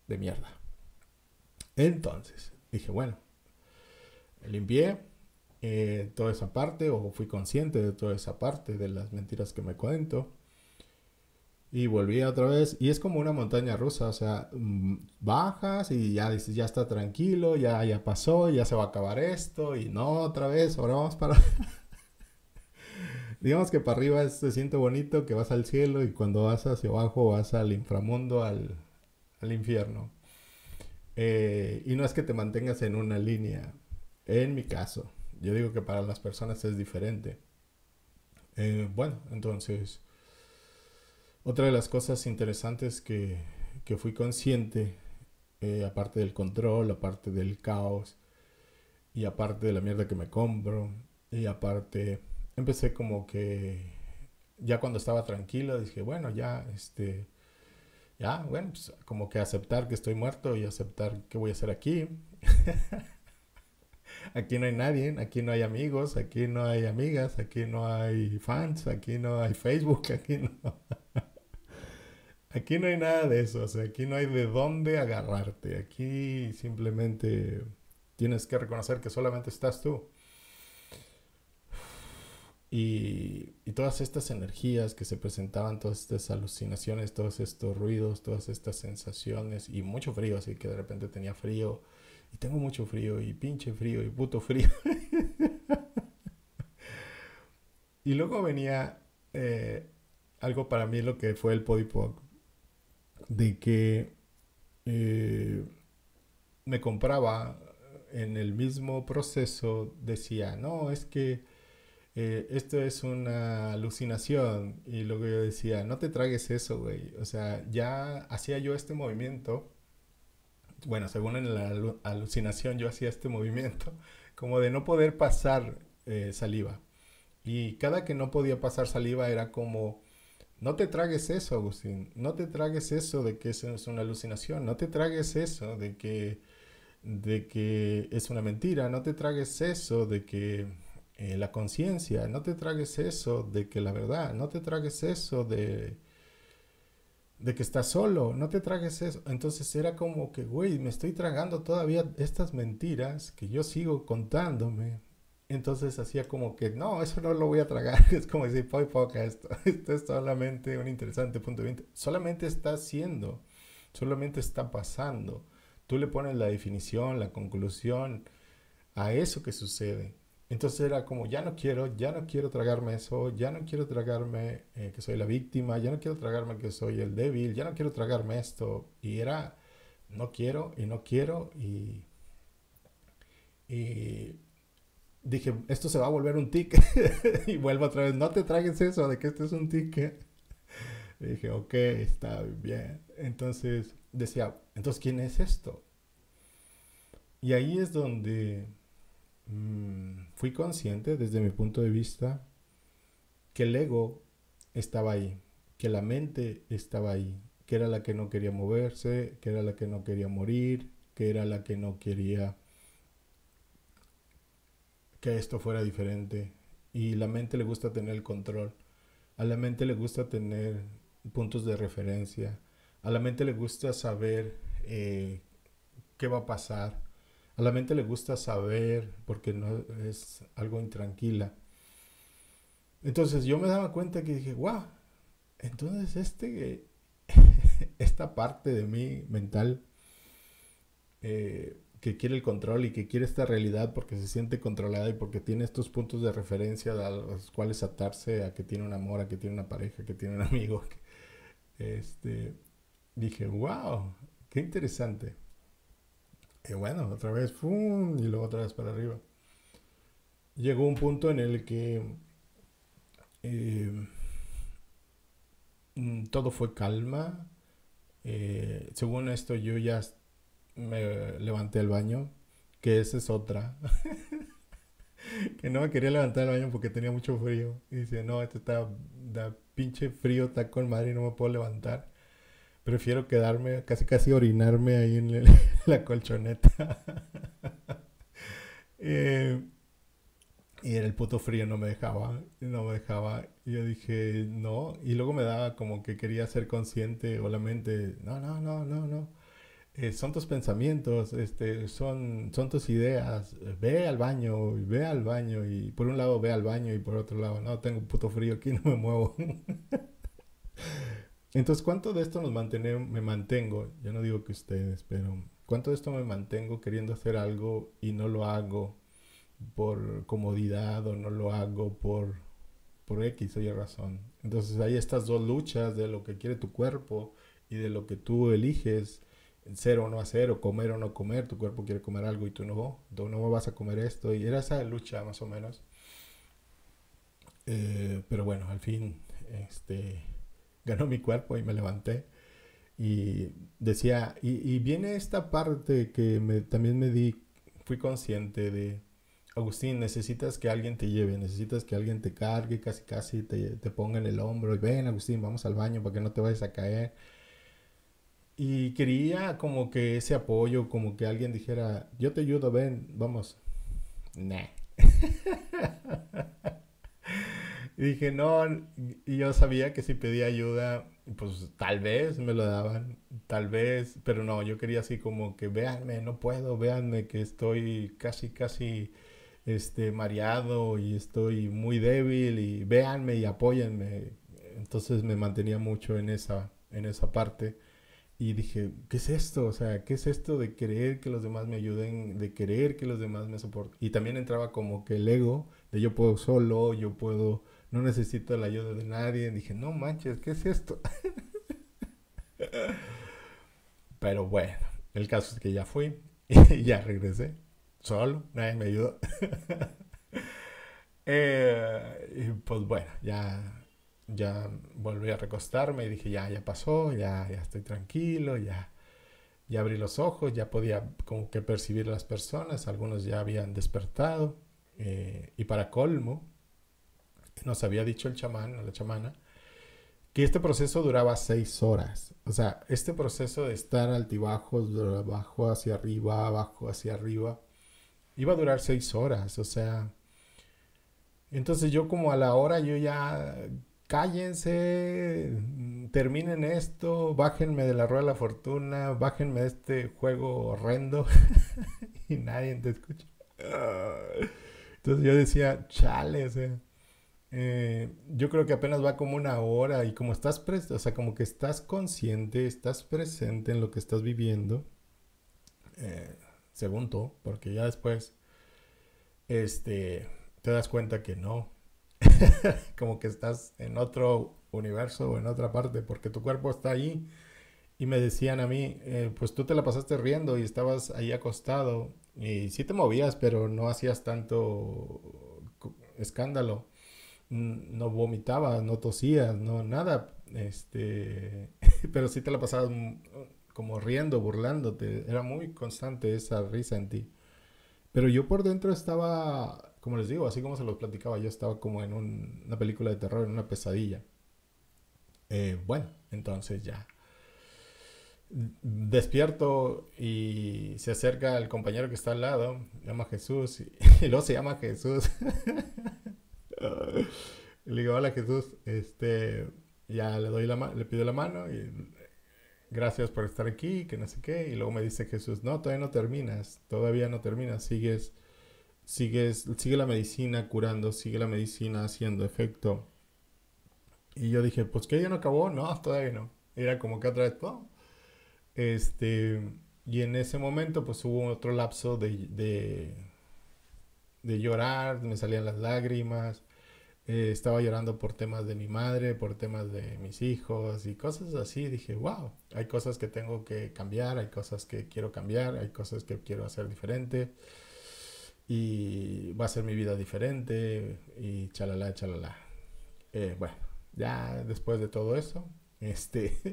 Speaker 1: de mierda. Entonces, dije, bueno, limpié eh, toda esa parte o fui consciente de toda esa parte de las mentiras que me cuento. Y volví otra vez. Y es como una montaña rusa. O sea, mm, bajas y ya dices, ya está tranquilo, ya, ya pasó, ya se va a acabar esto. Y no, otra vez, ahora vamos para... <laughs> digamos que para arriba se este siente bonito, que vas al cielo y cuando vas hacia abajo vas al inframundo, al, infierno. Eh, y no es que te mantengas en una línea. En mi caso, yo digo que para las personas es diferente. Eh, bueno, entonces, otra de las cosas interesantes que, que fui consciente, eh, aparte del control, aparte del caos, y aparte de la mierda que me compro, y aparte empecé como que ya cuando estaba tranquilo dije, bueno, ya, este, ya, bueno, pues como que aceptar que estoy muerto y aceptar que voy a hacer aquí. <laughs> aquí no hay nadie, aquí no hay amigos, aquí no hay amigas, aquí no hay fans, aquí no hay Facebook, <laughs> aquí no. aquí no hay nada de eso, o sea, aquí no hay de dónde agarrarte, aquí simplemente tienes que reconocer que solamente estás tú. Y, todas estas energías que se presentaban, todas estas alucinaciones, todos estos ruidos, todas estas sensaciones y mucho frío, así que de repente tenía frío y tengo mucho frío y pinche frío y puto frío. <laughs> y luego venía eh, algo para mí lo que fue el podipog, de que eh, me compraba en el mismo proceso, decía, no, es que eh, esto es una alucinación. Y luego yo decía, no te tragues eso, güey. O sea, ya hacía yo este movimiento. Bueno, según en la alucinación yo hacía este <laughs> movimiento, como de no poder pasar eh, saliva. Y cada que no podía pasar saliva era como, no te tragues eso, Agustín. No te tragues eso de que eso es una alucinación. No te tragues eso de que, de que es una mentira. No te tragues eso de que eh, la conciencia, no te tragues eso de que la verdad, no te tragues eso de, de que estás solo, no te tragues eso. Entonces era como que, güey, me estoy tragando todavía estas mentiras que yo sigo contándome. Entonces hacía como que, no, eso no lo voy a tragar. <laughs> Es como decir, poy poca, esto, <laughs> esto es solamente un interesante punto de vista. Solamente está siendo solamente está pasando. Tú le pones la definición, la conclusión a eso que sucede. Entonces era como, ya no quiero, ya no quiero tragarme eso, ya no quiero tragarme eh, que soy la víctima, ya no quiero tragarme que soy el débil, ya no quiero tragarme esto. Y era, no quiero y no quiero y... y dije, esto se va a volver un tic. <laughs> y vuelvo otra vez, no te tragues eso de que esto es un tic. dije, ok, está bien. Entonces decía, entonces, ¿quién es esto? Y ahí es donde Mm, fui consciente desde mi punto de vista que el ego estaba ahí, que la mente estaba ahí, que era la que no quería moverse, que era la que no quería morir, que era la que no quería que esto fuera diferente. Y la mente le gusta tener el control, a la mente le gusta tener puntos de referencia, a la mente le gusta saber eh, qué va a pasar, a la mente le gusta saber porque no es algo intranquila. Entonces yo me daba cuenta que dije, wow, entonces este, <laughs> esta parte de mí mental eh, que quiere el control y que quiere esta realidad porque se siente controlada y porque tiene estos puntos de referencia a los cuales atarse, a que tiene un amor, a que tiene una pareja, a que tiene un <laughs> amigo. Este, dije, wow, qué interesante. Y bueno, otra vez, ¡fum! y luego otra vez para arriba. Llegó un punto en el que eh, mm, todo fue calma. Eh, según esto, yo ya me levanté al baño, que esa es otra. <laughs> que no me quería levantar al baño porque tenía mucho frío. Y dice, no, esto está, da pinche frío, está con madre y no me puedo levantar. Prefiero quedarme, casi casi orinarme ahí en <laughs> la, colchoneta. <laughs> Eh, y era el puto frío, no me dejaba, no me dejaba. yo dije, no. Y luego me daba como que quería ser consciente o la mente, no, no, no, no, no. Eh, son tus pensamientos, este, son, son tus ideas. Ve al baño, ve al baño. Y por un lado ve al baño y por otro lado, no, tengo puto frío aquí, no me muevo. <laughs> Entonces, ¿cuánto de esto nos me mantengo? Yo no digo que ustedes, pero ¿cuánto de esto me mantengo queriendo hacer algo y no lo hago por comodidad o no lo hago por, por X o Y razón? Entonces, hay estas dos luchas de lo que quiere tu cuerpo y de lo que tú eliges ser o no hacer, o comer o no comer, tu cuerpo quiere comer algo y tú no, tú no vas a comer esto, y era esa lucha más o menos. Eh, pero bueno, al fin, este, <laughs> ganó mi cuerpo y me levanté. Y decía, y, y viene esta parte que me, también me di, fui consciente de, Agustín, necesitas que alguien te lleve, necesitas que alguien te cargue, casi casi te, te ponga en el hombro y ven Agustín, vamos al baño para que no te vayas a caer. Y quería como que ese apoyo, como que alguien dijera, yo te ayudo, ven, vamos. Nah. <laughs> Y dije, no, yo sabía que si pedía ayuda, pues tal vez me lo daban, tal vez, pero no, yo quería así como que véanme, no puedo, véanme que estoy casi, casi este, mareado y estoy muy débil y véanme y apóyenme. Entonces me mantenía mucho en esa, en esa parte y dije, ¿qué es esto? O sea, ¿qué es esto de creer que los demás me ayuden, de creer que los demás me soporten? Y también entraba como que el ego de yo puedo solo, yo puedo no necesito la ayuda de nadie. Dije, no manches, ¿qué es esto? <laughs> Pero bueno, el caso es que ya fui <laughs> y ya regresé solo, nadie me ayudó. <laughs> Eh, y pues bueno, ya, ya volví a recostarme y dije, ya, ya pasó, ya, ya estoy tranquilo, ya, ya abrí los ojos, ya podía como que percibir a las personas, algunos ya habían despertado. Eh, y para colmo, nos había dicho el chamán o la chamana que este proceso duraba seis horas. O sea, este proceso de estar altibajos, abajo hacia arriba, abajo hacia arriba, iba a durar seis horas. O sea, entonces yo como a la hora yo ya cállense, terminen esto, bájenme de la rueda de la fortuna, bájenme de este juego horrendo <laughs> y nadie te escucha. Entonces yo decía, chale, eh, yo creo que apenas va como una hora y como estás, o sea, como que estás consciente, estás presente en lo que estás viviendo, eh, según tú, porque ya después, este, te das cuenta que no, <laughs> como que estás en otro universo o en otra parte, porque tu cuerpo está ahí y me decían a mí, eh, pues tú te la pasaste riendo y estabas ahí acostado y sí te movías, pero no hacías tanto escándalo no vomitaba, no tosía, no nada, este, <laughs> pero sí te la pasabas como riendo, burlándote, era muy constante esa risa en ti. Pero yo por dentro estaba, como les digo, así como se lo platicaba, yo estaba como en una película de terror, en una pesadilla. Eh, bueno, entonces ya. Despierto y se acerca el compañero que está al lado, llama Jesús, <laughs> y, luego se llama Jesús. <laughs> <laughs> le digo, hola Jesús, este, ya le doy la le pido la mano y gracias por estar aquí, que no sé qué. Y luego me dice Jesús, no, todavía no terminas, todavía no terminas, sigues, sigues, sigue la medicina curando, sigue la medicina haciendo efecto. Y yo dije, pues que ya no acabó, no, todavía no. Era como que otra vez, oh. Este, y en ese momento pues hubo otro lapso de, de, de llorar, me salían las lágrimas eh, estaba llorando por temas de mi madre, por temas de mis hijos y cosas así. Dije, wow, hay cosas que tengo que cambiar, hay cosas que quiero cambiar, hay cosas que quiero hacer diferente y va a ser mi vida diferente y chalala, chalala. Eh, bueno, ya después de todo eso, este... <laughs>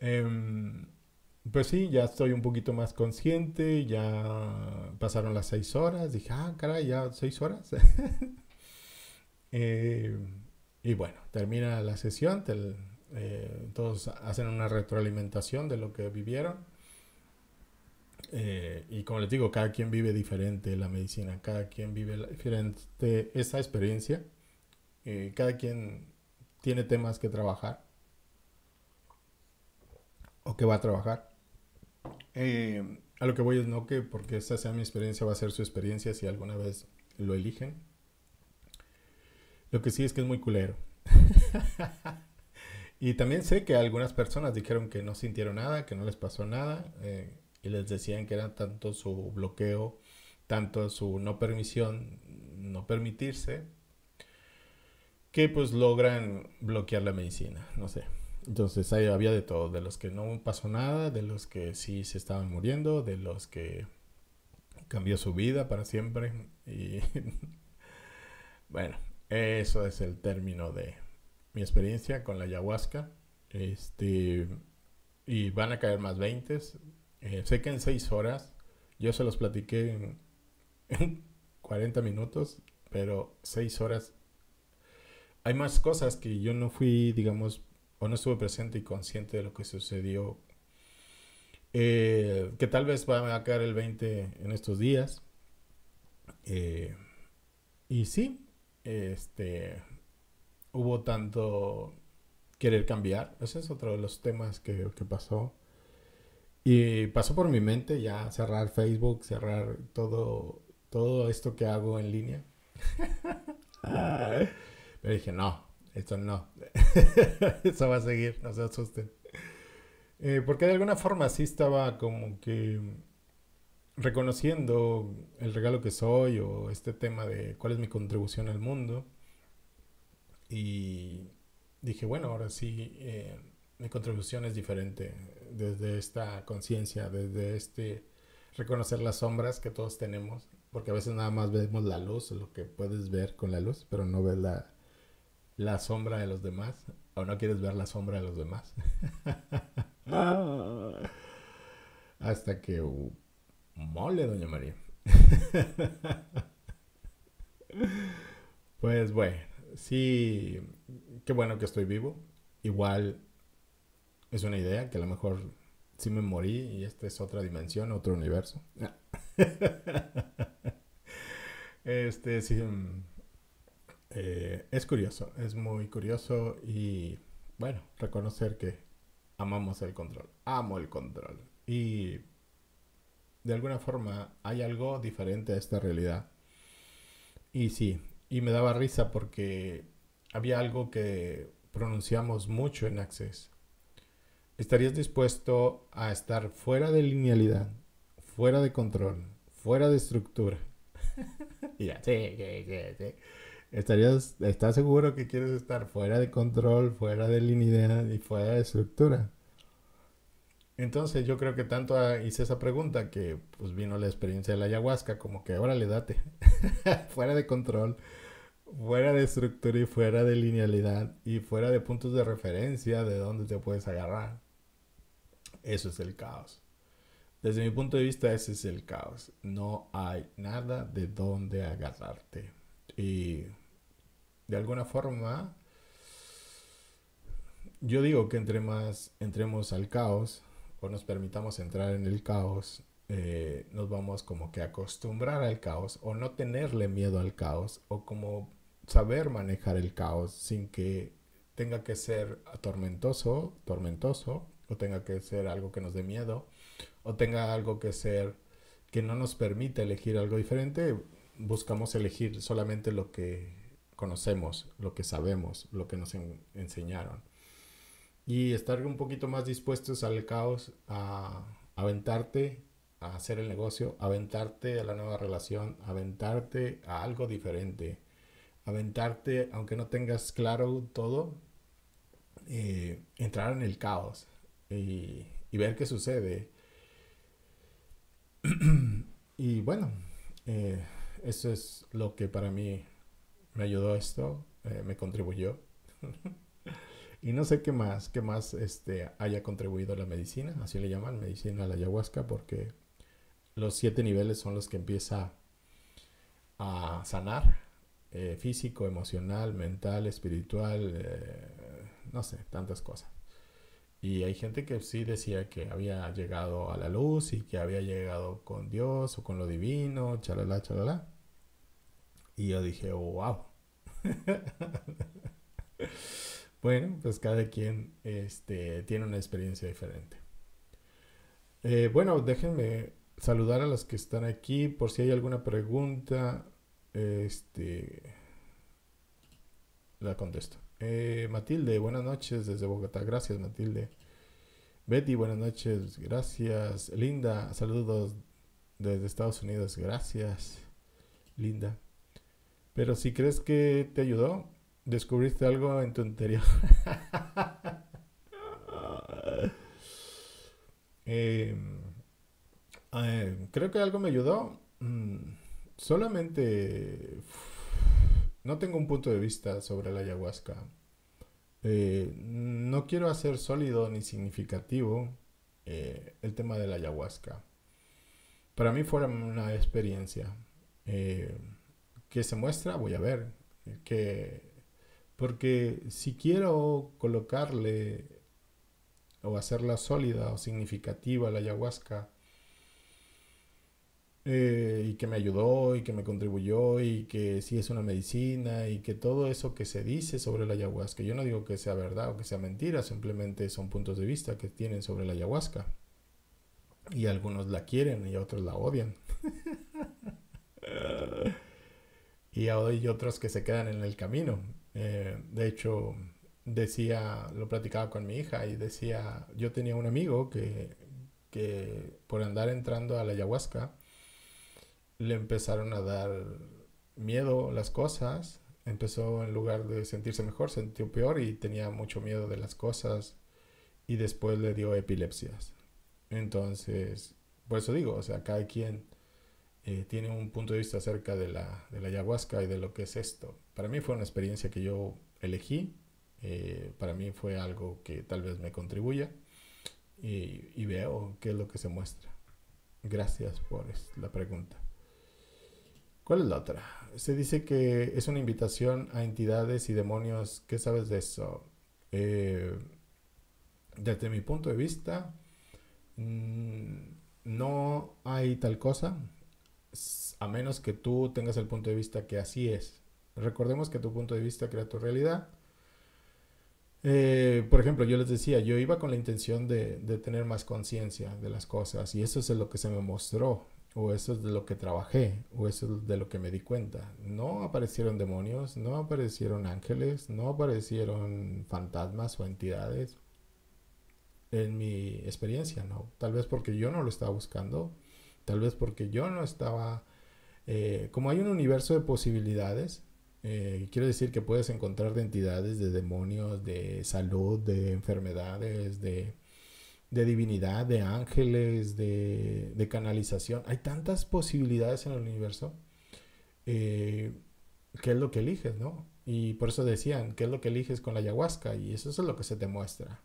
Speaker 1: Em, pues sí, ya estoy un poquito más consciente, ya pasaron las seis horas, dije, ah, caray, ya seis horas. <laughs> Eh, y bueno, termina la sesión, eh, todos hacen una retroalimentación de lo que vivieron. Eh, y como les digo, cada quien vive diferente la medicina, cada quien vive diferente esa experiencia, cada quien tiene temas que trabajar o que va a trabajar. Eh, a lo que voy es no que porque esta sea mi experiencia va a ser su experiencia si alguna vez lo eligen. Lo que sí es que es muy culero. <laughs> y también sé que algunas personas dijeron que no sintieron nada, que no les pasó nada. Eh, y les decían que era tanto su bloqueo, tanto su no permisión, no permitirse, que pues logran bloquear la medicina. No sé. Entonces ahí había de todo, de los que no pasó nada, de los que sí se estaban muriendo, de los que cambió su vida para siempre. Y <laughs> bueno, eso es el término de mi experiencia con la ayahuasca. Este, y van a caer más 20. Eh, sé que en 6 horas, yo se los platiqué en, <laughs> en 40 minutos, pero 6 horas. Hay más cosas que yo no fui, digamos, o no estuve presente y consciente de lo que sucedió, eh, que tal vez va a caer el 20 en estos días. Eh, y sí, este, hubo tanto querer cambiar, ese es otro de los temas que, pasó. Y pasó por mi mente ya cerrar Facebook, cerrar todo, todo esto que hago en línea. <laughs> Ah. Pero dije, no, esto no. <laughs> Eso va a seguir, no se asusten. Eh, porque de alguna forma sí estaba como que reconociendo el regalo que soy o este tema de cuál es mi contribución al mundo. Y dije, bueno, ahora sí, eh, mi contribución es diferente desde esta conciencia, desde este reconocer las sombras que todos tenemos, porque a veces nada más vemos la luz, lo que puedes ver con la luz, pero no ves la, la sombra de los demás o no quieres ver la sombra de los demás. <laughs> Hasta que uh, mole, doña María. <laughs> pues bueno, sí, qué bueno que estoy vivo. Igual es una idea que a lo mejor sí me morí y esta es otra dimensión, otro universo. <laughs> este, sí. Mm, eh, es curioso, es muy curioso y bueno, reconocer que amamos el control, amo el control. Y de alguna forma hay algo diferente a esta realidad. Y sí, y me daba risa porque había algo que pronunciamos mucho en Access. ¿Estarías dispuesto a estar fuera de linealidad, fuera de control, fuera de estructura? <laughs> sí, sí, sí estarías, ¿estás seguro que quieres estar fuera de control, fuera de linealidad y fuera de estructura? Entonces yo creo que tanto hice esa pregunta que pues vino la experiencia de la ayahuasca, como que ahora le date, <laughs> fuera de control, fuera de estructura y fuera de linealidad y fuera de puntos de referencia de dónde te puedes agarrar. Eso es el caos. Desde mi punto de vista, ese es el caos. No hay nada de dónde agarrarte. Y de alguna forma, yo digo que entre más entremos al caos o nos permitamos entrar en el caos, eh, nos vamos como que acostumbrar al caos o no tenerle miedo al caos o como saber manejar el caos sin que tenga que ser atormentoso tormentoso o tenga que ser algo que nos dé miedo o tenga algo que ser que no nos permite elegir algo diferente, buscamos elegir solamente lo que conocemos, lo que sabemos, lo que nos enseñaron. Y estar un poquito más dispuestos al caos, a aventarte a hacer el negocio, aventarte a la nueva relación, aventarte a algo diferente, aventarte, aunque no tengas claro todo, eh, entrar en el caos y, ver qué sucede. <clears throat> y bueno, eh, eso es lo que para mí me ayudó esto, eh, me contribuyó. <laughs> y no sé qué más, qué más este, haya contribuido a la medicina, así le llaman, medicina a la ayahuasca, porque los siete niveles son los que empieza a sanar, eh, físico, emocional, mental, espiritual, eh, no sé, tantas cosas. Y hay gente que sí decía que había llegado a la luz y que había llegado con Dios o con lo divino, chalala, chalala. Y yo dije, wow. <laughs> bueno, pues cada quien este, tiene una experiencia diferente. Eh, bueno, déjenme saludar a los que están aquí por si hay alguna pregunta. Este, la contesto. Eh, Matilde, buenas noches desde Bogotá. Gracias, Matilde. Betty, buenas noches. Gracias. Linda, saludos desde Estados Unidos. Gracias, Linda. Pero si crees que te ayudó, descubriste algo en tu interior. <laughs> Em, eh, creo que algo me ayudó. Mm, solamente no tengo un punto de vista sobre la ayahuasca. Eh, no quiero hacer sólido ni significativo eh, el tema de la ayahuasca. Para mí fue una experiencia que se muestra, voy a ver. Que, porque si quiero colocarle o hacerla sólida o significativa la ayahuasca, eh, y que me ayudó y que me contribuyó y que si es una medicina y que todo eso que se dice sobre la ayahuasca, yo no digo que sea verdad o que sea mentira, simplemente son puntos de vista que tienen sobre la ayahuasca. Y algunos la quieren y otros la odian. <laughs> y hay otros que se quedan en el camino. Eh, de hecho, decía, lo platicaba con mi hija y decía, yo tenía un amigo que, por andar entrando a la ayahuasca le empezaron a dar miedo las cosas, empezó en lugar de sentirse mejor, sintió peor y tenía mucho miedo de las cosas y después le dio epilepsias. Entonces, por eso digo, o sea, cada quien eh, tiene un punto de vista acerca de la, de la, ayahuasca y de lo que es esto. Para mí fue una experiencia que yo elegí, eh, para mí fue algo que tal vez me contribuya y, veo qué es lo que se muestra. Gracias por la pregunta. ¿Cuál es la otra? Se dice que es una invitación a entidades y demonios. ¿Qué sabes de eso? Eh, desde mi punto de vista, mm, no hay tal cosa a menos que tú tengas el punto de vista que así es. Recordemos que tu punto de vista crea tu realidad. Eh, por ejemplo, yo les decía, yo iba con la intención de, de tener más conciencia de las cosas y eso es lo que se me mostró, o eso es de lo que trabajé, o eso es de lo que me di cuenta. No aparecieron demonios, no aparecieron ángeles, no aparecieron fantasmas o entidades. En mi experiencia, no. Tal vez porque yo no lo estaba buscando, tal vez porque yo no estaba eh, como hay un universo de posibilidades, eh, quiero decir que puedes encontrar de entidades, de demonios, de salud, de enfermedades, de, divinidad, de ángeles, de, canalización. Hay tantas posibilidades en el universo. Eh, ¿Qué es lo que eliges, no? Y por eso decían, ¿qué es lo que eliges con la ayahuasca? Y eso es lo que se te muestra.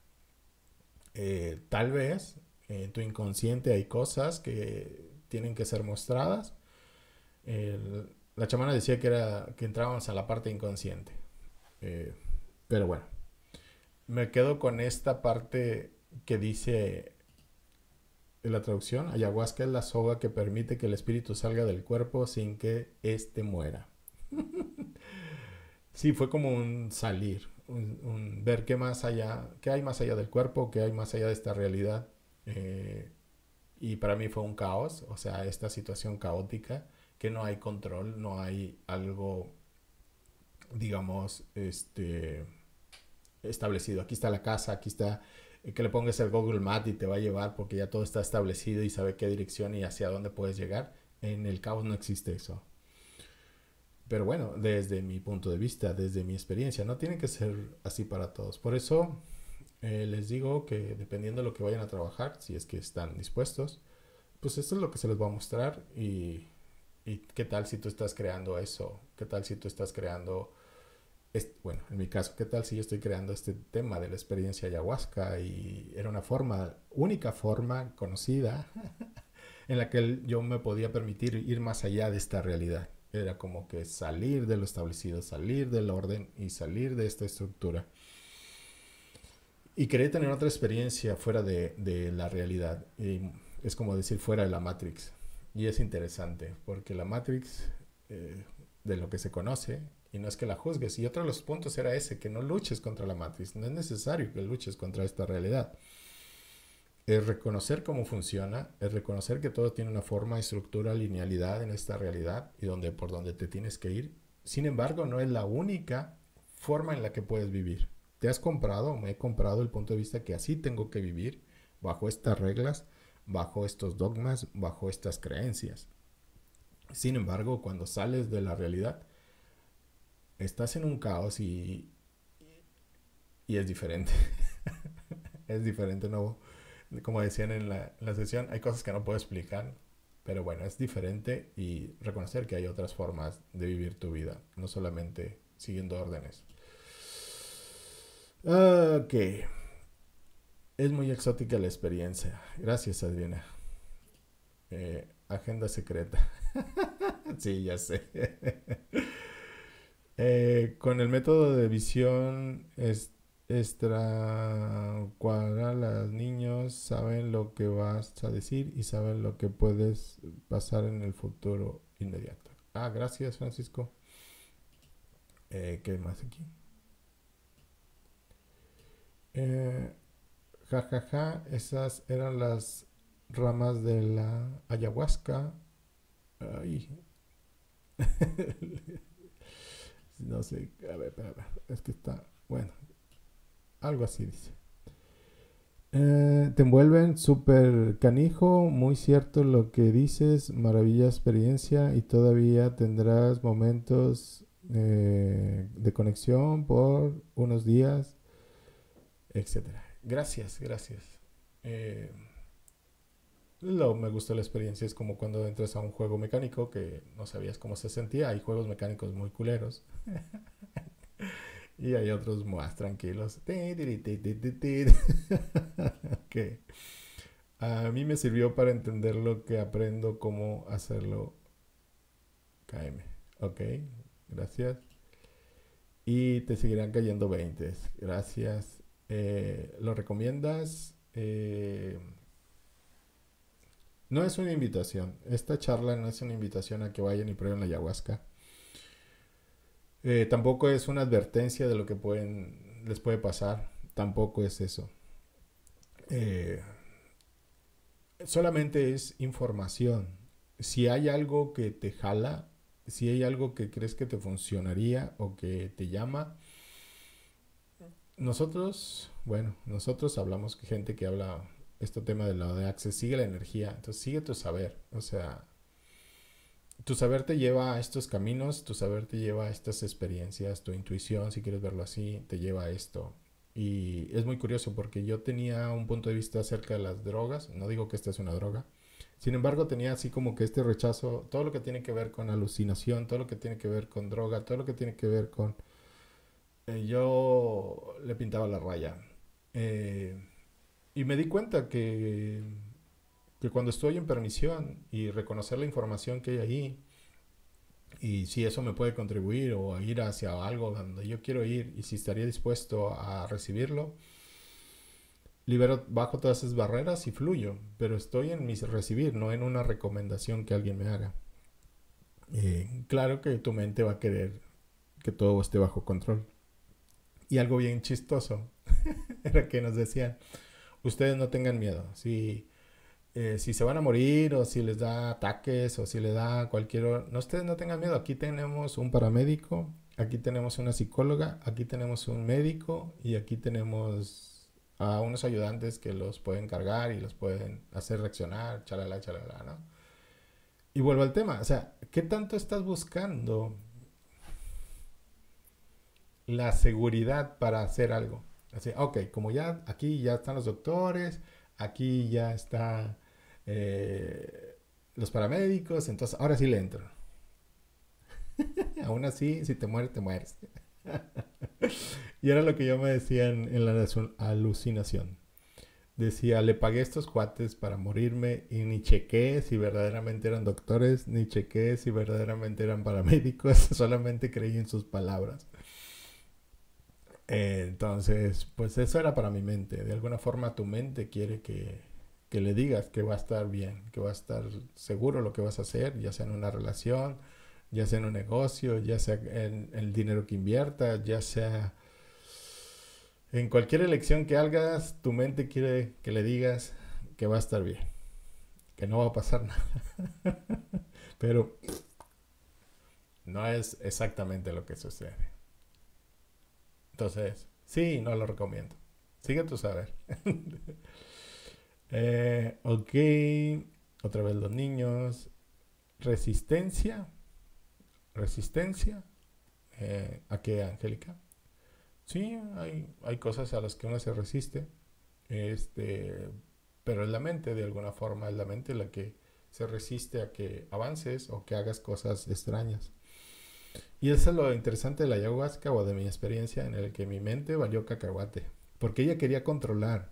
Speaker 1: tal vez en tu inconsciente hay cosas que tienen que ser mostradas la chamana decía que, era, que entrábamos a la parte inconsciente. Eh, pero bueno, me quedo con esta parte que dice en la traducción, ayahuasca es la soga que permite que el espíritu salga del cuerpo sin que éste muera. <laughs> sí, fue como un salir, ver qué más allá, qué hay más allá del cuerpo, qué hay más allá de esta realidad. Eh, y para mí fue un caos, o sea, esta situación caótica que no hay control, no hay algo, digamos, este, establecido. Aquí está la casa, aquí está eh, que le pongas el Google Maps y te va a llevar porque ya todo está establecido y sabe qué dirección y hacia dónde puedes llegar. En el caos no existe eso. Pero bueno, desde mi punto de vista, desde mi experiencia, no tiene que ser así para todos. Por eso eh, les digo que dependiendo de lo que vayan a trabajar, si es que están dispuestos, pues esto es lo que se les va a mostrar y ¿Y qué tal si tú estás creando eso? ¿Qué tal si tú estás creando, bueno, en mi caso, qué tal si yo estoy creando este tema de la experiencia ayahuasca? Y era una forma, única forma conocida <laughs> en la que yo me podía permitir ir más allá de esta realidad. Era como que salir de lo establecido, salir del orden y salir de esta estructura. Y quería tener otra experiencia fuera de, de la realidad. es como decir fuera de la Matrix y es interesante, porque la Matrix, eh, de lo que se conoce, y no es que la juzgues. Y otro de los puntos era ese, que no luches contra la Matrix. No es necesario que luches contra esta realidad. Es reconocer cómo funciona, es reconocer que todo tiene una forma, estructura, linealidad en esta realidad y donde, por donde te tienes que ir. Sin embargo, no es la única forma en la que puedes vivir. Te has comprado, me he comprado el punto de vista que así tengo que vivir, bajo estas reglas, bajo estos dogmas, bajo estas creencias. Sin embargo, cuando sales de la realidad, estás en un caos y, y es diferente. <laughs> es diferente, ¿no? Como decían en la, la sesión, hay cosas que no puedo explicar, pero bueno, es diferente y reconocer que hay otras formas de vivir tu vida, no solamente siguiendo órdenes. Ok. Es muy exótica la experiencia. Gracias, Adriana. Eh, agenda secreta. <laughs> sí, ya sé. <laughs> Eh, con el método de visión cuadra. los niños saben lo que vas a decir y saben lo que puedes pasar en el futuro inmediato. Ah, gracias, Francisco. Eh, ¿Qué más aquí? Eh, esas eran las ramas de la ayahuasca. Ay. <laughs> no sé, a ver, es que está, bueno, algo así dice. Eh, te envuelven súper canijo, muy cierto lo que dices, maravilla experiencia y todavía tendrás momentos eh, de conexión por unos días, etcétera. Gracias, gracias. Eh, lo, me gusta la experiencia, es como cuando entras a un juego mecánico que no sabías cómo se sentía. Hay juegos mecánicos muy culeros. <laughs> y hay otros más tranquilos. <laughs> A mí me sirvió para entender lo que aprendo, cómo hacerlo. KM. Ok, gracias. Y te seguirán cayendo 20. Gracias. Eh, ¿Lo recomiendas? Eh, no es una invitación. Esta charla no es una invitación a que vayan y prueben la ayahuasca. Eh, tampoco es una advertencia de lo que pueden, les puede pasar. Tampoco es eso. solamente es información. Si hay algo que te jala, si hay algo que crees que te funcionaría o que te llama, nosotros, bueno, nosotros hablamos gente que habla este tema de lado de Access, sigue la energía, entonces sigue tu saber, o sea, tu saber te lleva a estos caminos, tu saber te lleva a estas experiencias, tu intuición, si quieres verlo así, te lleva a esto. Y es muy curioso porque yo tenía un punto de vista acerca de las drogas, no digo que esta es una droga, sin embargo tenía así como que este rechazo, todo lo que tiene que ver con alucinación, todo lo que tiene que ver con droga, todo lo que tiene que ver con eh, yo le pintaba la raya. Eh, y me di cuenta que, que cuando estoy en permisión y reconocer la información que hay ahí, y si eso me puede contribuir o ir hacia algo donde yo quiero ir y si estaría dispuesto a recibirlo, libero bajo todas esas barreras y fluyo, pero estoy en mi recibir, no en una recomendación que alguien me haga. Eh, claro que tu mente va a querer que todo esté bajo control. Y algo bien chistoso <laughs> era que nos decían, ustedes no tengan miedo, si, eh, si se van a morir o si les da ataques o si les da cualquier... No, ustedes no tengan miedo, aquí tenemos un paramédico, aquí tenemos una psicóloga, aquí tenemos un médico y aquí tenemos a unos ayudantes que los pueden cargar y los pueden hacer reaccionar, chalala, chalala, ¿no? Y vuelvo al tema, o sea, ¿qué tanto estás buscando la seguridad para hacer algo. Así, ok, como ya aquí ya están los doctores, aquí ya están eh, los paramédicos, entonces ahora sí le entro. <laughs> Aún así, si te mueres, te mueres. <laughs> y era lo que yo me decía en, en la alucinación. Decía, le pagué estos cuates para morirme y ni chequé si verdaderamente eran doctores, ni chequé si verdaderamente eran paramédicos, <laughs> solamente creí en sus palabras. Eh, entonces, pues eso era para mi mente. De alguna forma tu mente quiere que, le digas que va a estar bien, que va a estar seguro lo que vas a hacer, ya sea en una relación, ya sea en un negocio, ya sea en, en el dinero que inviertas, ya sea en cualquier elección que hagas, tu mente quiere que le digas que va a estar bien, que no va a pasar <laughs> nada. Pero no es exactamente lo que sucede. Entonces, sí, no lo recomiendo. Sigue tu saber. <laughs> Eh, ok, otra vez los niños. Resistencia. Resistencia. Eh, ¿A qué, Angélica? Sí, hay, cosas a las que uno se resiste. Este, pero es la mente, de alguna forma, es la mente la que se resiste a que avances o que hagas cosas extrañas. Y eso es lo interesante de la ayahuasca o de mi experiencia en el que mi mente valió cacahuate. Porque ella quería controlar.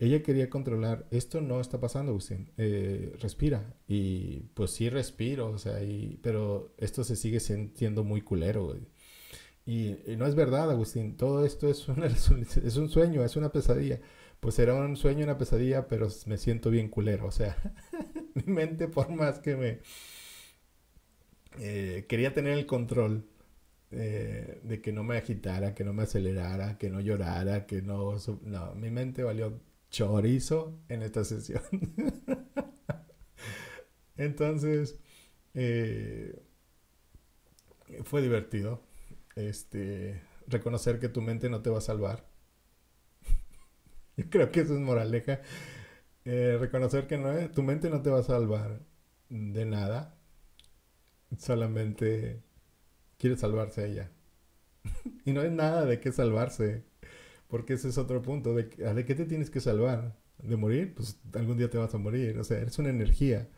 Speaker 1: Ella quería controlar. Esto no está pasando, Agustín. Eh, respira. Y pues sí respiro, o sea, pero esto se sigue sintiendo muy culero, Y, no es verdad, Agustín. Todo esto es, <laughs> es un sueño, es una pesadilla. Pues era un sueño, una pesadilla, pero me siento bien culero. O sea, <laughs> mi mente, por más que me eh, quería tener el control eh, de que no me agitara, que no me acelerara, que no llorara, que no... No, mi mente valió chorizo en esta sesión. <laughs> Entonces, eh, fue divertido. Este, reconocer que tu mente no te va a salvar. <laughs> creo que eso es moraleja. reconocer que no, tu mente no te va a salvar de nada solamente quiere salvarse a ella. <laughs> y no hay nada de qué salvarse, porque ese es otro punto, de, ah, ¿de qué te tienes que salvar? ¿De morir? Pues algún día te vas a morir, o sea, es una energía.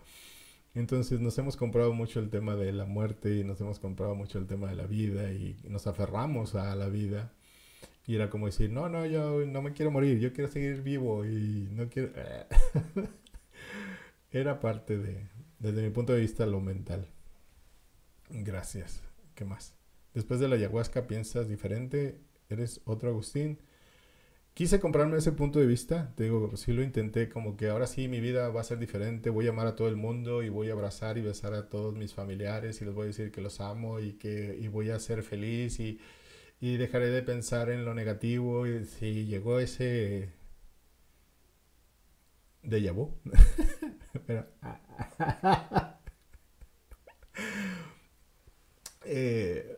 Speaker 1: Entonces nos hemos comprado mucho el tema de la muerte y nos hemos comprado mucho el tema de la vida y nos aferramos a la vida. Y era como decir, no, no, yo no me quiero morir, yo quiero seguir vivo y no quiero... <laughs> era parte de, desde mi punto de vista, lo mental. Gracias. ¿Qué más? Después de la ayahuasca piensas diferente, eres otro Agustín. Quise comprarme ese punto de vista, te digo, sí lo intenté, como que ahora sí mi vida va a ser diferente, voy a amar a todo el mundo y voy a abrazar y besar a todos mis familiares y les voy a decir que los amo y que voy a ser feliz y, dejaré de pensar en lo negativo y si llegó ese de vu. <laughs> <laughs> Eh,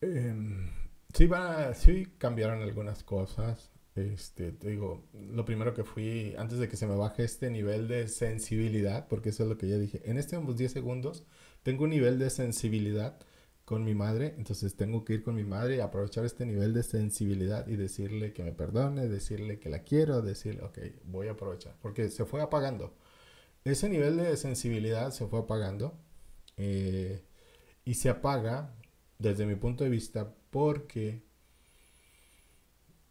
Speaker 1: em, sí, va, sí cambiaron algunas cosas. Este, te digo, lo primero que fui, antes de que se me baje este nivel de sensibilidad, porque eso es lo que ya dije, en estos 10 segundos tengo un nivel de sensibilidad con mi madre, entonces tengo que ir con mi madre y aprovechar este nivel de sensibilidad y decirle que me perdone, decirle que la quiero, decirle, ok, voy a aprovechar, porque se fue apagando. Ese nivel de sensibilidad se fue apagando. Eh, y se apaga desde mi punto de vista porque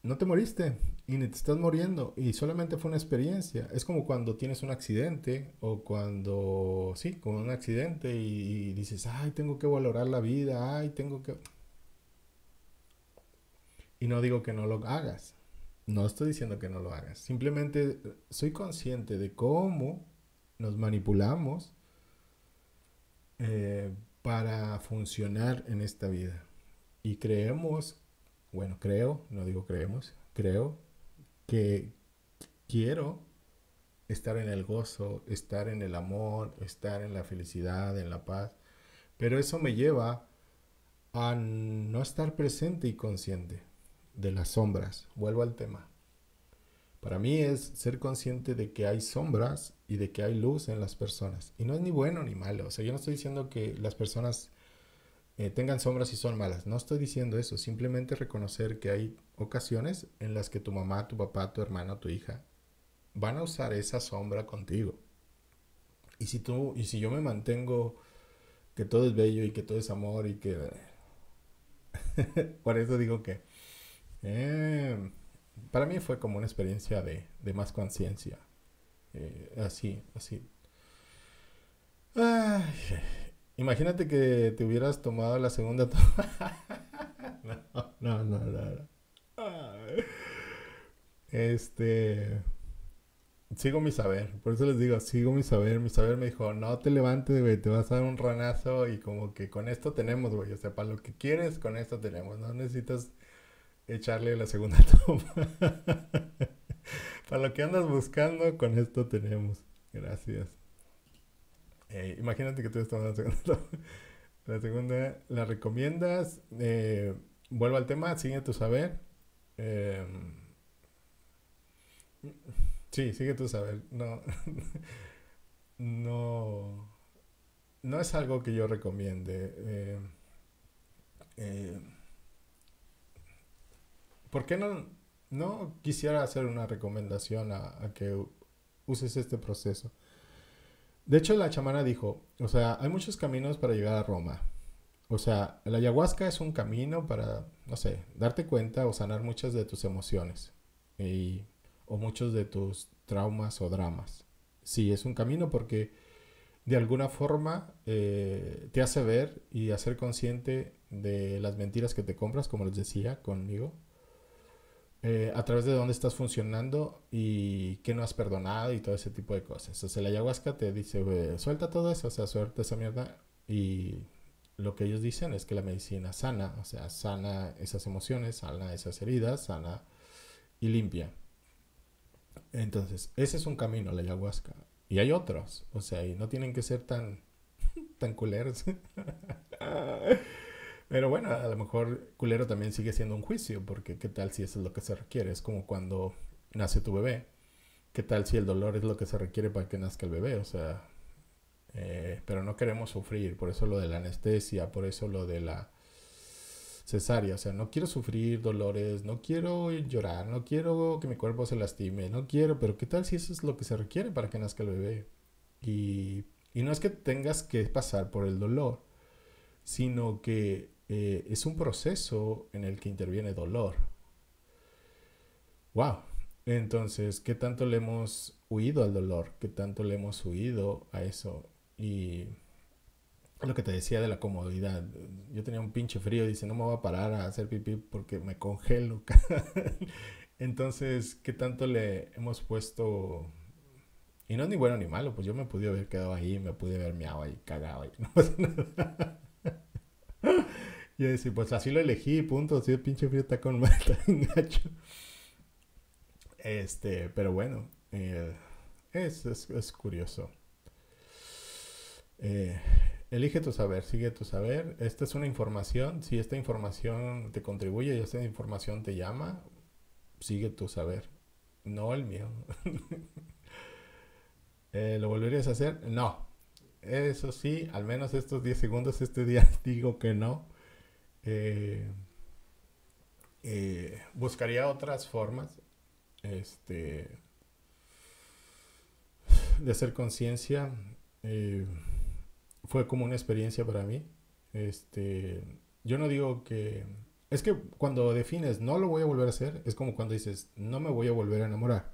Speaker 1: no te moriste y ni te estás muriendo y solamente fue una experiencia. Es como cuando tienes un accidente o cuando, sí, como un accidente y, dices, ay, tengo que valorar la vida, ay, tengo que... Y no digo que no lo hagas, no estoy diciendo que no lo hagas, simplemente soy consciente de cómo nos manipulamos. Eh, para funcionar en esta vida. Y creemos, bueno, creo, no digo creemos, creo que quiero estar en el gozo, estar en el amor, estar en la felicidad, en la paz, pero eso me lleva a no estar presente y consciente de las sombras. Vuelvo al tema. Para mí es ser consciente de que hay sombras y de que hay luz en las personas. Y no es ni bueno ni malo. O sea, yo no estoy diciendo que las personas eh, tengan sombras y son malas. No estoy diciendo eso. Simplemente reconocer que hay ocasiones en las que tu mamá, tu papá, tu hermano, tu hija van a usar esa sombra contigo. Y si tú, y si yo me mantengo que todo es bello y que todo es amor y que... <laughs> Por eso digo que... Em, para mí fue como una experiencia de, más conciencia. Eh, así, así. imagínate que te hubieras tomado la segunda <laughs> toma. no, no, no, no. Este. Sigo mi saber, por eso les digo, sigo mi saber. Mi saber me dijo, no te levantes, güey, te vas a dar un ranazo y como que con esto tenemos, güey. O sea, para lo que quieres, con esto tenemos. No necesitas echarle la segunda <laughs> toma. Para lo que andas buscando, con esto tenemos. Gracias. Eh, imagínate que tú estás tomando la segunda <laughs> toma. La segunda, ¿la recomiendas? Eh, vuelvo al tema, sigue tu saber. Em, sí, sigue tu saber. No, <laughs> no, no es algo que yo recomiende. Eh, eh ¿Por qué no, quisiera hacer una recomendación a, que uses este proceso? De hecho, la chamana dijo, o sea, hay muchos caminos para llegar a Roma. O sea, la ayahuasca es un camino para, no sé, darte cuenta o sanar muchas de tus emociones o muchos de tus traumas o dramas. Sí, es un camino porque de alguna forma eh, te hace ver y hacer consciente de las mentiras que te compras, como les decía conmigo, eh, a través de dónde estás funcionando y qué no has perdonado y todo ese tipo de cosas. O sea, la ayahuasca te dice, suelta todo eso, o sea, suelta esa mierda. Y lo que ellos dicen es que la medicina sana, o sea, sana esas emociones, sana esas heridas, sana y limpia. Entonces, ese es un camino, la ayahuasca. Y hay otros, o sea, y no tienen que ser tan, <laughs> tan culeros. <laughs> Pero bueno, a lo mejor culero también sigue siendo un juicio, porque qué tal si eso es lo que se requiere. Es como cuando nace tu bebé. ¿Qué tal si el dolor es lo que se requiere para que nazca el bebé? O sea, eh, pero no queremos sufrir. Por eso lo de la anestesia, por eso lo de la cesárea. O sea, no quiero sufrir dolores, no quiero llorar, no quiero que mi cuerpo se lastime, no quiero, pero ¿qué tal si eso es lo que se requiere para que nazca el bebé? y no es que tengas que pasar por el dolor, sino que eh, es un proceso en el que interviene dolor. ¡Wow! Entonces, ¿qué tanto le hemos huido al dolor? ¿Qué tanto le hemos huido a eso? Y lo que te decía de la comodidad. Yo tenía un pinche frío y dice, no me voy a parar a hacer pipí porque me congelo. <laughs> Entonces, ¿qué tanto le hemos puesto? Y no es ni bueno ni malo, pues yo me pude haber quedado ahí, me pude haber miado ahí, cagado ahí, <laughs> Y yo decía, pues así lo elegí, punto. Si el pinche frío está con <laughs> Este, pero bueno, eh, es, curioso. Eh, elige tu saber, sigue tu saber. Esta es una información. Si esta información te contribuye y esta información te llama, sigue tu saber. No el mío. <laughs> Eh, ¿Lo volverías a hacer? No. Eso sí, al menos estos 10 segundos este día <laughs> digo que no. Eh, eh, buscaría otras formas este, de hacer conciencia. Eh, fue como una experiencia para mí. Este, yo no digo que... Es que cuando defines no lo voy a volver a hacer, es como cuando dices no me voy a volver a enamorar.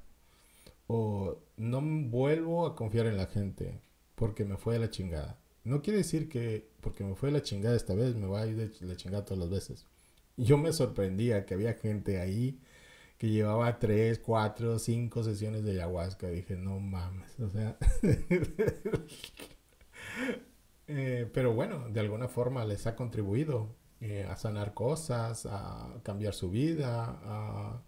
Speaker 1: O no vuelvo a confiar en la gente porque me fue de la chingada no quiere decir que porque me fue la chingada esta vez, me va a ir de la chingada todas las veces. Yo me sorprendía que había gente ahí que llevaba tres, cuatro, cinco sesiones de ayahuasca. Dije, no mames, o sea. <laughs> Eh, pero bueno, de alguna forma les ha contribuido eh, a sanar cosas, a cambiar su vida, a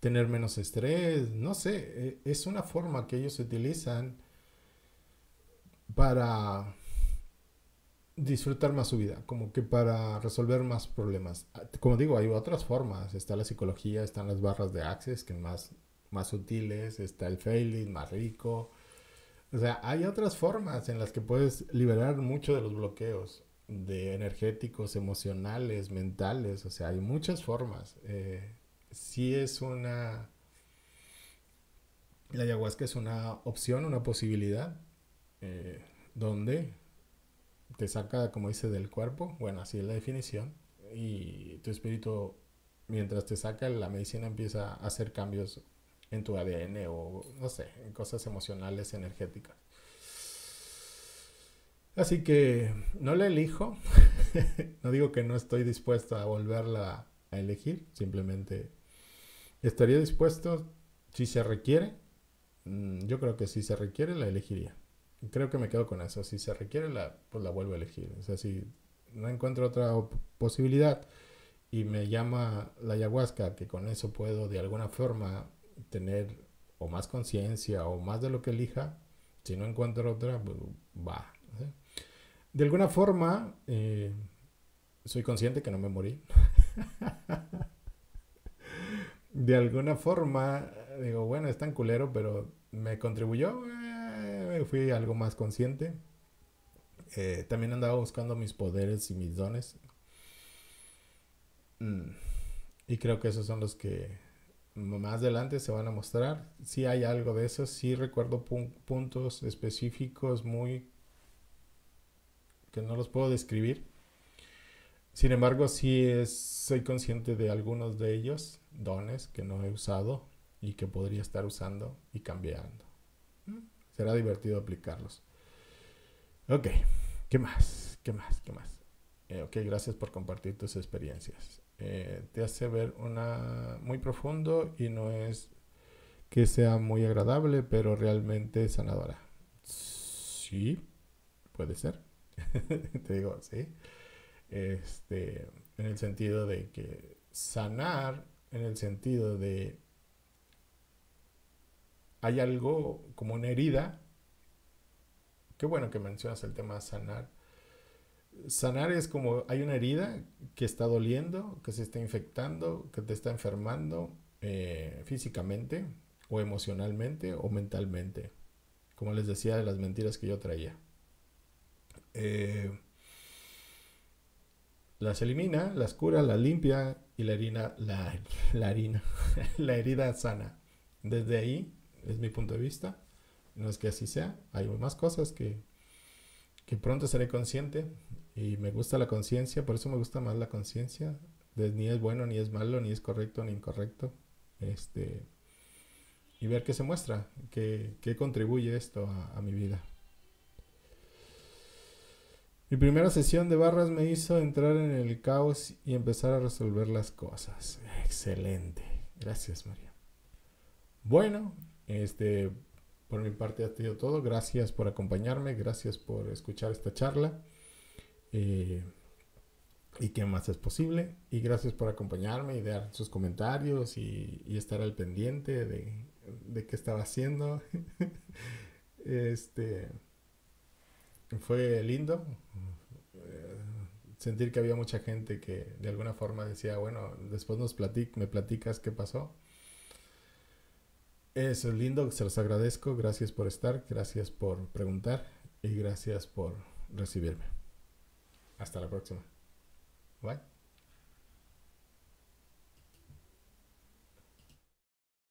Speaker 1: tener menos estrés. No sé, eh, es una forma que ellos utilizan para disfrutar más su vida, como que para resolver más problemas. Ah, como digo, hay otras formas. Está la psicología, están las barras de Access, que más, más sutiles, está el failing, más rico. O sea, hay otras formas en las que puedes liberar mucho de los bloqueos de energéticos, emocionales, mentales. O sea, hay muchas formas. Eh, si es una... La ayahuasca es una opción, una posibilidad, eh, donde te saca, como dice, del cuerpo, bueno, así es la definición, y tu espíritu, mientras te saca, la medicina empieza a hacer cambios en tu ADN o, no sé, en cosas emocionales, energéticas. Así que no la elijo, <laughs> no digo que no estoy dispuesto a volverla a elegir, simplemente estaría dispuesto si se requiere. Mm, yo creo que si se requiere la elegiría creo que me quedo con eso. Si se requiere, la, pues la vuelvo a elegir. O sea, si no encuentro otra posibilidad y me llama la ayahuasca, que con eso puedo de alguna forma tener o más conciencia o más de lo que elija, si no encuentro otra, pues va. De alguna forma, eh, soy consciente que no me morí. <laughs> de alguna forma, digo, bueno, es tan culero, pero me contribuyó fui algo más consciente. Eh, también andaba buscando mis poderes y mis dones. Mm. Y creo que esos son los que más adelante se van a mostrar. Si hay algo de eso, si recuerdo puntos específicos muy que no los puedo describir. Sin embargo, si soy consciente de algunos de ellos, dones que no he usado y que podría estar usando y cambiando. Será divertido aplicarlos. Ok, ¿qué más? ¿Qué más? ¿Qué más? Eh, ok, gracias por compartir tus experiencias. Eh, te hace ver una muy profundo y no es que sea muy agradable, pero realmente sanadora. Sí, puede ser. <laughs> te digo, sí. Este, en el sentido de que sanar, en el sentido de hay algo como una herida. Qué bueno que mencionas el tema sanar. Sanar es como hay una herida que está doliendo, que se está infectando, que te está enfermando eh, físicamente o emocionalmente o mentalmente. Como les decía de las mentiras que yo traía. Eh, las elimina, las cura, las limpia y la la, <laughs> la harina, <laughs> la herida sana. Desde ahí es mi punto de vista. No es que así sea. Hay más cosas que, que pronto seré consciente. Y me gusta la conciencia. Por eso me gusta más la conciencia. Ni es bueno, ni es malo, ni es correcto, ni incorrecto. Este, y ver qué se muestra, qué, contribuye esto a, a mi vida. Mi primera sesión de barras me hizo entrar en el caos y empezar a resolver las cosas. Excelente. Gracias, María. Bueno, este, por mi parte ha sido todo. Gracias por acompañarme, gracias por escuchar esta charla. Eh, y qué más es posible. Y gracias por acompañarme y dar sus comentarios y, estar al pendiente de, de qué estaba haciendo. <laughs> este fue lindo eh, sentir que había mucha gente que de alguna forma decía, bueno, después nos platic me platicas qué pasó es lindo, se los agradezco. Gracias por estar, gracias por preguntar y gracias por recibirme. Hasta la próxima. Bye.